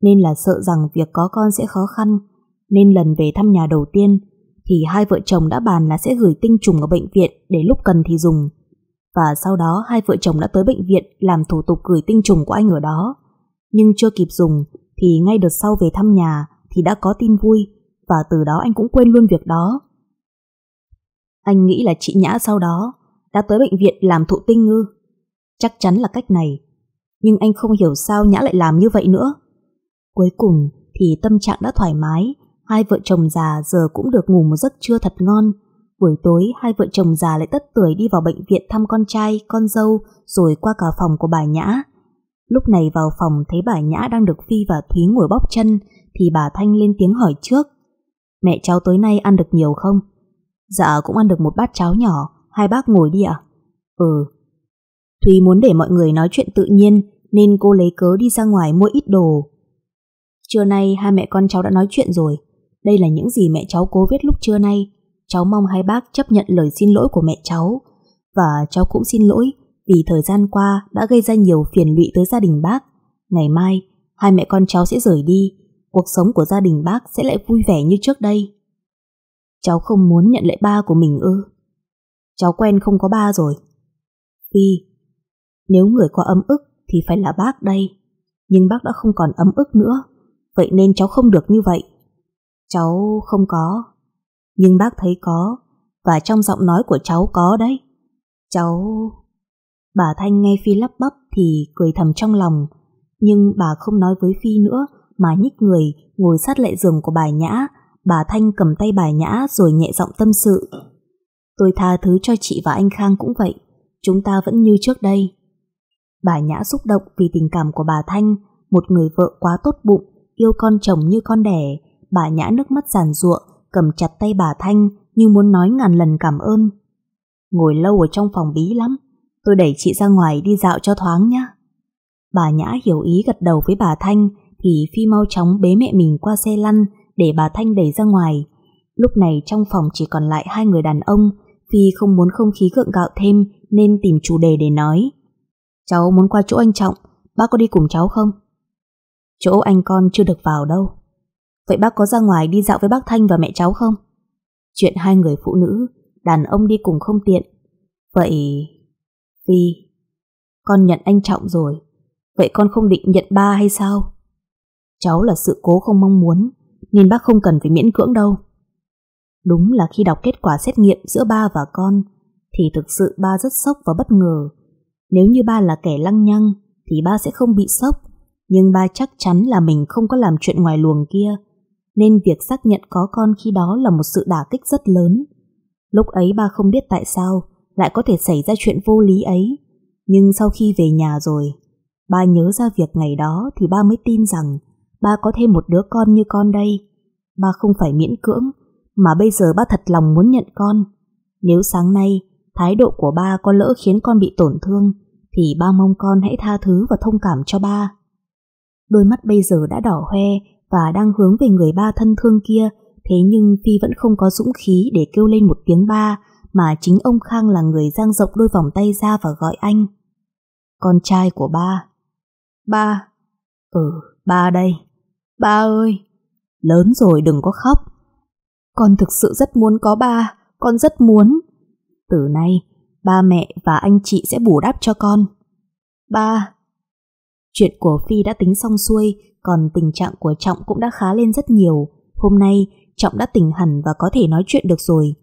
nên là sợ rằng việc có con sẽ khó khăn, nên lần về thăm nhà đầu tiên thì hai vợ chồng đã bàn là sẽ gửi tinh trùng ở bệnh viện để lúc cần thì dùng. Và sau đó hai vợ chồng đã tới bệnh viện làm thủ tục gửi tinh trùng của anh ở đó. Nhưng chưa kịp dùng thì ngay đợt sau về thăm nhà thì đã có tin vui và từ đó anh cũng quên luôn việc đó. Anh nghĩ là chị Nhã sau đó đã tới bệnh viện làm thụ tinh ngư. Chắc chắn là cách này. Nhưng anh không hiểu sao Nhã lại làm như vậy nữa. Cuối cùng thì tâm trạng đã thoải mái, hai vợ chồng già giờ cũng được ngủ một giấc trưa thật ngon. Buổi tối hai vợ chồng già lại tất tuổi đi vào bệnh viện thăm con trai, con dâu rồi qua cả phòng của bà Nhã. Lúc này vào phòng thấy bà Nhã đang được Phi và Thúy ngồi bóp chân thì bà Thanh lên tiếng hỏi trước. Mẹ cháu tối nay ăn được nhiều không? Dạ cũng ăn được một bát cháo nhỏ hai bác ngồi đi ạ? Ừ. Thúy muốn để mọi người nói chuyện tự nhiên nên cô lấy cớ đi ra ngoài mua ít đồ. Trưa nay hai mẹ con cháu đã nói chuyện rồi. Đây là những gì mẹ cháu cố viết lúc trưa nay. Cháu mong hai bác chấp nhận lời xin lỗi của mẹ cháu. Và cháu cũng xin lỗi vì thời gian qua đã gây ra nhiều phiền lụy tới gia đình bác. Ngày mai, hai mẹ con cháu sẽ rời đi. Cuộc sống của gia đình bác sẽ lại vui vẻ như trước đây. Cháu không muốn nhận lại ba của mình ư? cháu quen không có ba rồi. phi nếu người có ấm ức thì phải là bác đây, nhưng bác đã không còn ấm ức nữa, vậy nên cháu không được như vậy. Cháu không có, nhưng bác thấy có, và trong giọng nói của cháu có đấy. Cháu... Bà Thanh nghe Phi lắp bắp thì cười thầm trong lòng, nhưng bà không nói với Phi nữa mà nhích người ngồi sát lại giường của bà Nhã. Bà Thanh cầm tay bà Nhã rồi nhẹ giọng tâm sự. Tôi tha thứ cho chị và anh Khang cũng vậy, chúng ta vẫn như trước đây. Bà Nhã xúc động vì tình cảm của bà Thanh, một người vợ quá tốt bụng, yêu con chồng như con đẻ. Bà Nhã nước mắt giàn ruộng, cầm chặt tay bà Thanh như muốn nói ngàn lần cảm ơn. Ngồi lâu ở trong phòng bí lắm, tôi đẩy chị ra ngoài đi dạo cho thoáng nhá Bà Nhã hiểu ý gật đầu với bà Thanh thì Phi mau chóng bế mẹ mình qua xe lăn để bà Thanh đẩy ra ngoài. Lúc này trong phòng chỉ còn lại hai người đàn ông vì không muốn không khí gượng gạo thêm nên tìm chủ đề để nói. Cháu muốn qua chỗ anh Trọng, bác có đi cùng cháu không? Chỗ anh con chưa được vào đâu. Vậy bác có ra ngoài đi dạo với bác Thanh và mẹ cháu không? Chuyện hai người phụ nữ, đàn ông đi cùng không tiện. Vậy... Vì... Con nhận anh Trọng rồi, vậy con không định nhận ba hay sao? Cháu là sự cố không mong muốn, nên bác không cần phải miễn cưỡng đâu. Đúng là khi đọc kết quả xét nghiệm giữa ba và con, thì thực sự ba rất sốc và bất ngờ. Nếu như ba là kẻ lăng nhăng, thì ba sẽ không bị sốc. Nhưng ba chắc chắn là mình không có làm chuyện ngoài luồng kia, nên việc xác nhận có con khi đó là một sự đả kích rất lớn. Lúc ấy ba không biết tại sao lại có thể xảy ra chuyện vô lý ấy. Nhưng sau khi về nhà rồi, ba nhớ ra việc ngày đó thì ba mới tin rằng ba có thêm một đứa con như con đây. Ba không phải miễn cưỡng mà bây giờ ba thật lòng muốn nhận con. Nếu sáng nay thái độ của ba có lỡ khiến con bị tổn thương thì ba mong con hãy tha thứ và thông cảm cho ba. Đôi mắt bây giờ đã đỏ hoe và đang hướng về người ba thân thương kia thế nhưng Phi vẫn không có dũng khí để kêu lên một tiếng ba mà chính ông Khang là người giang rộng đôi vòng tay ra và gọi anh. Con trai của ba. Ba. Ừ, ba đây. Ba ơi. Lớn rồi đừng có khóc. Con thực sự rất muốn có ba, con rất muốn. Từ nay, ba mẹ và anh chị sẽ bù đắp cho con. Ba. Chuyện của Phi đã tính xong xuôi, còn tình trạng của Trọng cũng đã khá lên rất nhiều. Hôm nay, Trọng đã tỉnh hẳn và có thể nói chuyện được rồi.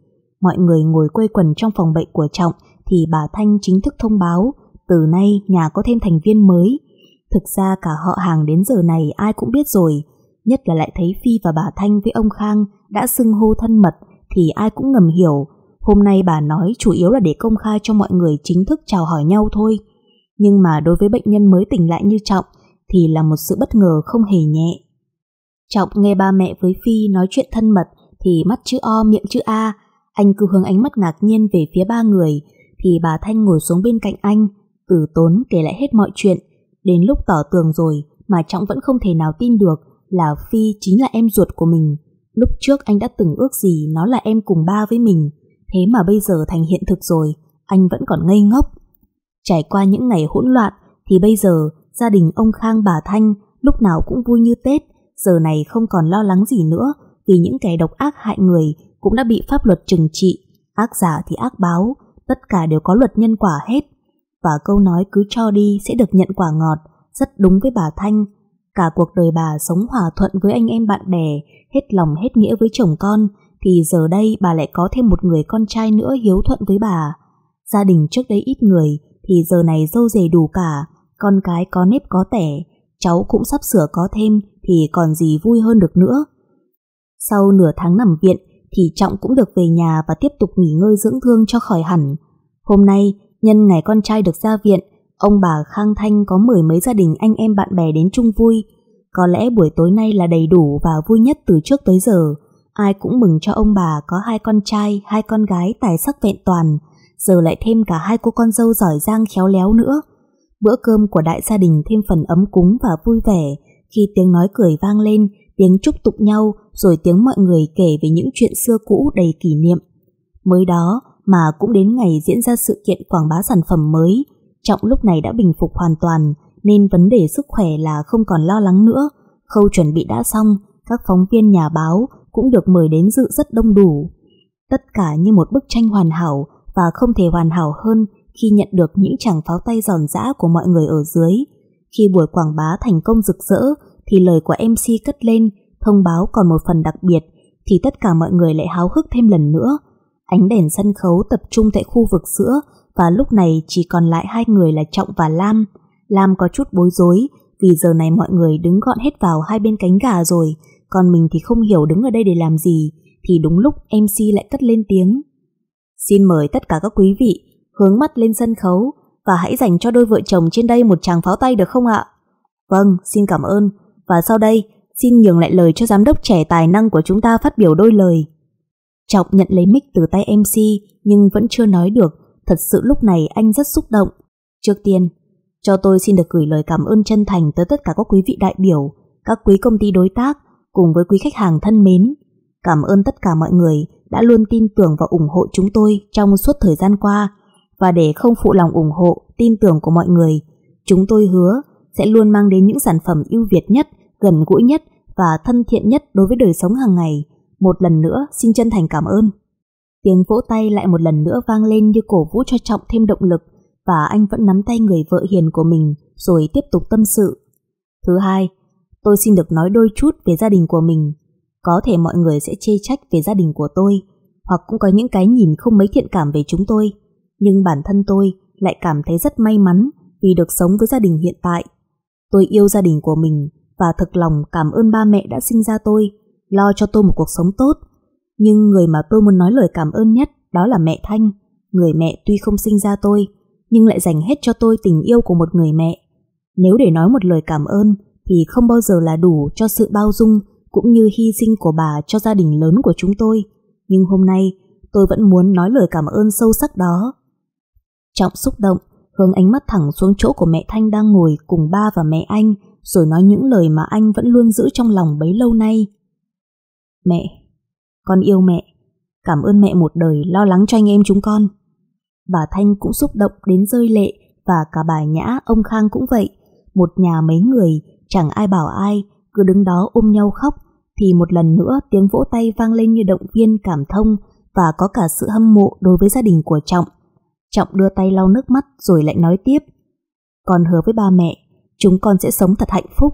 Mọi người ngồi quây quần trong phòng bệnh của Trọng thì bà Thanh chính thức thông báo từ nay nhà có thêm thành viên mới. Thực ra cả họ hàng đến giờ này ai cũng biết rồi, nhất là lại thấy Phi và bà Thanh với ông Khang đã xưng hô thân mật thì ai cũng ngầm hiểu. Hôm nay bà nói chủ yếu là để công khai cho mọi người chính thức chào hỏi nhau thôi. Nhưng mà đối với bệnh nhân mới tỉnh lại như Trọng thì là một sự bất ngờ không hề nhẹ. Trọng nghe ba mẹ với Phi nói chuyện thân mật thì mắt chữ O miệng chữ A, anh cứ hướng ánh mắt ngạc nhiên về phía ba người thì bà Thanh ngồi xuống bên cạnh anh, từ tốn kể lại hết mọi chuyện. Đến lúc tỏ tường rồi mà Trọng vẫn không thể nào tin được là Phi chính là em ruột của mình. Lúc trước anh đã từng ước gì nó là em cùng ba với mình, thế mà bây giờ thành hiện thực rồi, anh vẫn còn ngây ngốc. Trải qua những ngày hỗn loạn, thì bây giờ gia đình ông Khang bà Thanh lúc nào cũng vui như Tết, giờ này không còn lo lắng gì nữa vì những kẻ độc ác hại người cũng đã bị pháp luật trừng trị, ác giả thì ác báo, tất cả đều có luật nhân quả hết. Và câu nói cứ cho đi sẽ được nhận quả ngọt, rất đúng với bà Thanh, Cả cuộc đời bà sống hòa thuận với anh em bạn bè, hết lòng hết nghĩa với chồng con, thì giờ đây bà lại có thêm một người con trai nữa hiếu thuận với bà. Gia đình trước đây ít người, thì giờ này dâu dề đủ cả, con cái có nếp có tẻ, cháu cũng sắp sửa có thêm thì còn gì vui hơn được nữa. Sau nửa tháng nằm viện thì Trọng cũng được về nhà và tiếp tục nghỉ ngơi dưỡng thương cho khỏi hẳn. Hôm nay, nhân ngày con trai được ra viện Ông bà Khang Thanh có mười mấy gia đình anh em bạn bè đến chung vui. Có lẽ buổi tối nay là đầy đủ và vui nhất từ trước tới giờ. Ai cũng mừng cho ông bà có hai con trai, hai con gái tài sắc vẹn toàn. Giờ lại thêm cả hai cô con dâu giỏi giang khéo léo nữa. Bữa cơm của đại gia đình thêm phần ấm cúng và vui vẻ. Khi tiếng nói cười vang lên, tiếng chúc tụng nhau, rồi tiếng mọi người kể về những chuyện xưa cũ đầy kỷ niệm. Mới đó mà cũng đến ngày diễn ra sự kiện quảng bá sản phẩm mới – Trọng lúc này đã bình phục hoàn toàn, nên vấn đề sức khỏe là không còn lo lắng nữa. Khâu chuẩn bị đã xong, các phóng viên nhà báo cũng được mời đến dự rất đông đủ. Tất cả như một bức tranh hoàn hảo và không thể hoàn hảo hơn khi nhận được những chàng pháo tay giòn giã của mọi người ở dưới. Khi buổi quảng bá thành công rực rỡ thì lời của MC cất lên thông báo còn một phần đặc biệt thì tất cả mọi người lại háo hức thêm lần nữa. Ánh đèn sân khấu tập trung tại khu vực giữa và lúc này chỉ còn lại hai người là Trọng và Lam. Lam có chút bối rối vì giờ này mọi người đứng gọn hết vào hai bên cánh gà rồi, còn mình thì không hiểu đứng ở đây để làm gì, thì đúng lúc MC lại cất lên tiếng. Xin mời tất cả các quý vị hướng mắt lên sân khấu và hãy dành cho đôi vợ chồng trên đây một tràng pháo tay được không ạ? Vâng, xin cảm ơn. Và sau đây, xin nhường lại lời cho giám đốc trẻ tài năng của chúng ta phát biểu đôi lời. Trọng nhận lấy mic từ tay MC nhưng vẫn chưa nói được Thật sự lúc này anh rất xúc động. Trước tiên, cho tôi xin được gửi lời cảm ơn chân thành tới tất cả các quý vị đại biểu, các quý công ty đối tác, cùng với quý khách hàng thân mến. Cảm ơn tất cả mọi người đã luôn tin tưởng và ủng hộ chúng tôi trong suốt thời gian qua. Và để không phụ lòng ủng hộ, tin tưởng của mọi người, chúng tôi hứa sẽ luôn mang đến những sản phẩm ưu việt nhất, gần gũi nhất và thân thiện nhất đối với đời sống hàng ngày. Một lần nữa, xin chân thành cảm ơn. Tiếng vỗ tay lại một lần nữa vang lên như cổ vũ cho Trọng thêm động lực và anh vẫn nắm tay người vợ hiền của mình rồi tiếp tục tâm sự. Thứ hai, tôi xin được nói đôi chút về gia đình của mình. Có thể mọi người sẽ chê trách về gia đình của tôi hoặc cũng có những cái nhìn không mấy thiện cảm về chúng tôi. Nhưng bản thân tôi lại cảm thấy rất may mắn vì được sống với gia đình hiện tại. Tôi yêu gia đình của mình và thực lòng cảm ơn ba mẹ đã sinh ra tôi, lo cho tôi một cuộc sống tốt nhưng người mà tôi muốn nói lời cảm ơn nhất đó là mẹ Thanh, người mẹ tuy không sinh ra tôi, nhưng lại dành hết cho tôi tình yêu của một người mẹ. Nếu để nói một lời cảm ơn thì không bao giờ là đủ cho sự bao dung cũng như hy sinh của bà cho gia đình lớn của chúng tôi. Nhưng hôm nay tôi vẫn muốn nói lời cảm ơn sâu sắc đó. Trọng xúc động, hướng ánh mắt thẳng xuống chỗ của mẹ Thanh đang ngồi cùng ba và mẹ anh, rồi nói những lời mà anh vẫn luôn giữ trong lòng bấy lâu nay. Mẹ, con yêu mẹ, cảm ơn mẹ một đời lo lắng cho anh em chúng con. Bà Thanh cũng xúc động đến rơi lệ và cả bà Nhã, ông Khang cũng vậy. Một nhà mấy người, chẳng ai bảo ai, cứ đứng đó ôm nhau khóc thì một lần nữa tiếng vỗ tay vang lên như động viên cảm thông và có cả sự hâm mộ đối với gia đình của Trọng. Trọng đưa tay lau nước mắt rồi lại nói tiếp. Con hứa với ba mẹ, chúng con sẽ sống thật hạnh phúc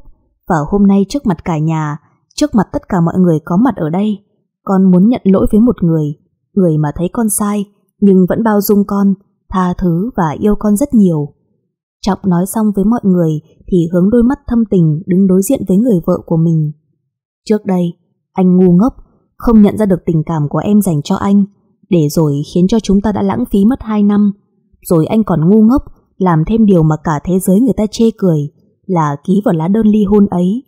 và hôm nay trước mặt cả nhà, trước mặt tất cả mọi người có mặt ở đây, con muốn nhận lỗi với một người, người mà thấy con sai nhưng vẫn bao dung con, tha thứ và yêu con rất nhiều. Trọng nói xong với mọi người thì hướng đôi mắt thâm tình đứng đối diện với người vợ của mình. Trước đây, anh ngu ngốc, không nhận ra được tình cảm của em dành cho anh, để rồi khiến cho chúng ta đã lãng phí mất 2 năm. Rồi anh còn ngu ngốc, làm thêm điều mà cả thế giới người ta chê cười, là ký vào lá đơn ly hôn ấy.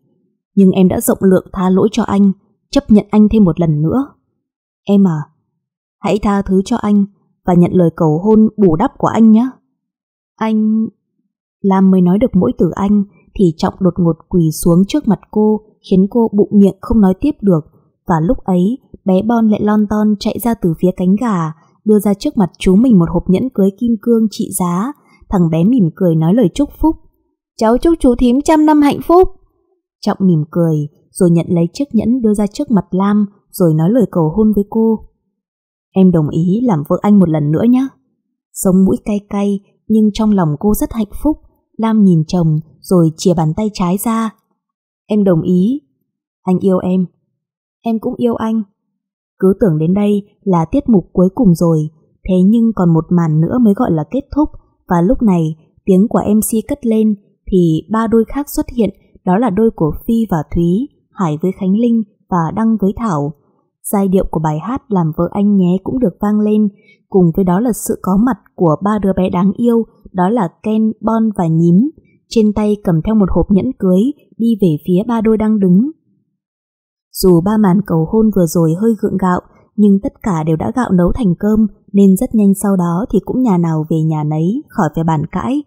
Nhưng em đã rộng lượng tha lỗi cho anh, chấp nhận anh thêm một lần nữa. Em à, hãy tha thứ cho anh và nhận lời cầu hôn bù đắp của anh nhé. Anh... Lam mới nói được mỗi từ anh thì Trọng đột ngột quỳ xuống trước mặt cô khiến cô bụng miệng không nói tiếp được và lúc ấy bé Bon lại lon ton chạy ra từ phía cánh gà đưa ra trước mặt chú mình một hộp nhẫn cưới kim cương trị giá thằng bé mỉm cười nói lời chúc phúc cháu chúc chú thím trăm năm hạnh phúc Trọng mỉm cười rồi nhận lấy chiếc nhẫn đưa ra trước mặt Lam, rồi nói lời cầu hôn với cô. Em đồng ý làm vợ anh một lần nữa nhé. Sống mũi cay cay, nhưng trong lòng cô rất hạnh phúc. Lam nhìn chồng, rồi chìa bàn tay trái ra. Em đồng ý. Anh yêu em. Em cũng yêu anh. Cứ tưởng đến đây là tiết mục cuối cùng rồi, thế nhưng còn một màn nữa mới gọi là kết thúc, và lúc này tiếng của MC cất lên thì ba đôi khác xuất hiện, đó là đôi của Phi và Thúy. Hải với Khánh Linh và Đăng với Thảo. Giai điệu của bài hát Làm vợ anh nhé cũng được vang lên, cùng với đó là sự có mặt của ba đứa bé đáng yêu, đó là Ken, Bon và Nhím, trên tay cầm theo một hộp nhẫn cưới, đi về phía ba đôi đang đứng. Dù ba màn cầu hôn vừa rồi hơi gượng gạo, nhưng tất cả đều đã gạo nấu thành cơm, nên rất nhanh sau đó thì cũng nhà nào về nhà nấy, khỏi phải bàn cãi.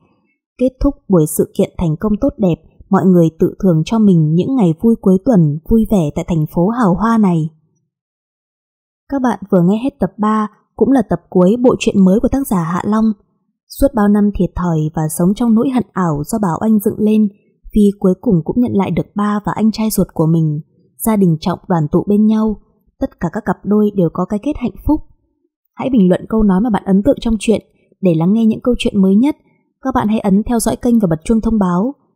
Kết thúc buổi sự kiện thành công tốt đẹp, mọi người tự thưởng cho mình những ngày vui cuối tuần vui vẻ tại thành phố hào hoa này. Các bạn vừa nghe hết tập 3, cũng là tập cuối bộ truyện mới của tác giả Hạ Long. Suốt bao năm thiệt thòi và sống trong nỗi hận ảo do Bảo Anh dựng lên, phi cuối cùng cũng nhận lại được ba và anh trai ruột của mình. Gia đình trọng đoàn tụ bên nhau, tất cả các cặp đôi đều có cái kết hạnh phúc. Hãy bình luận câu nói mà bạn ấn tượng trong chuyện để lắng nghe những câu chuyện mới nhất. Các bạn hãy ấn theo dõi kênh và bật chuông thông báo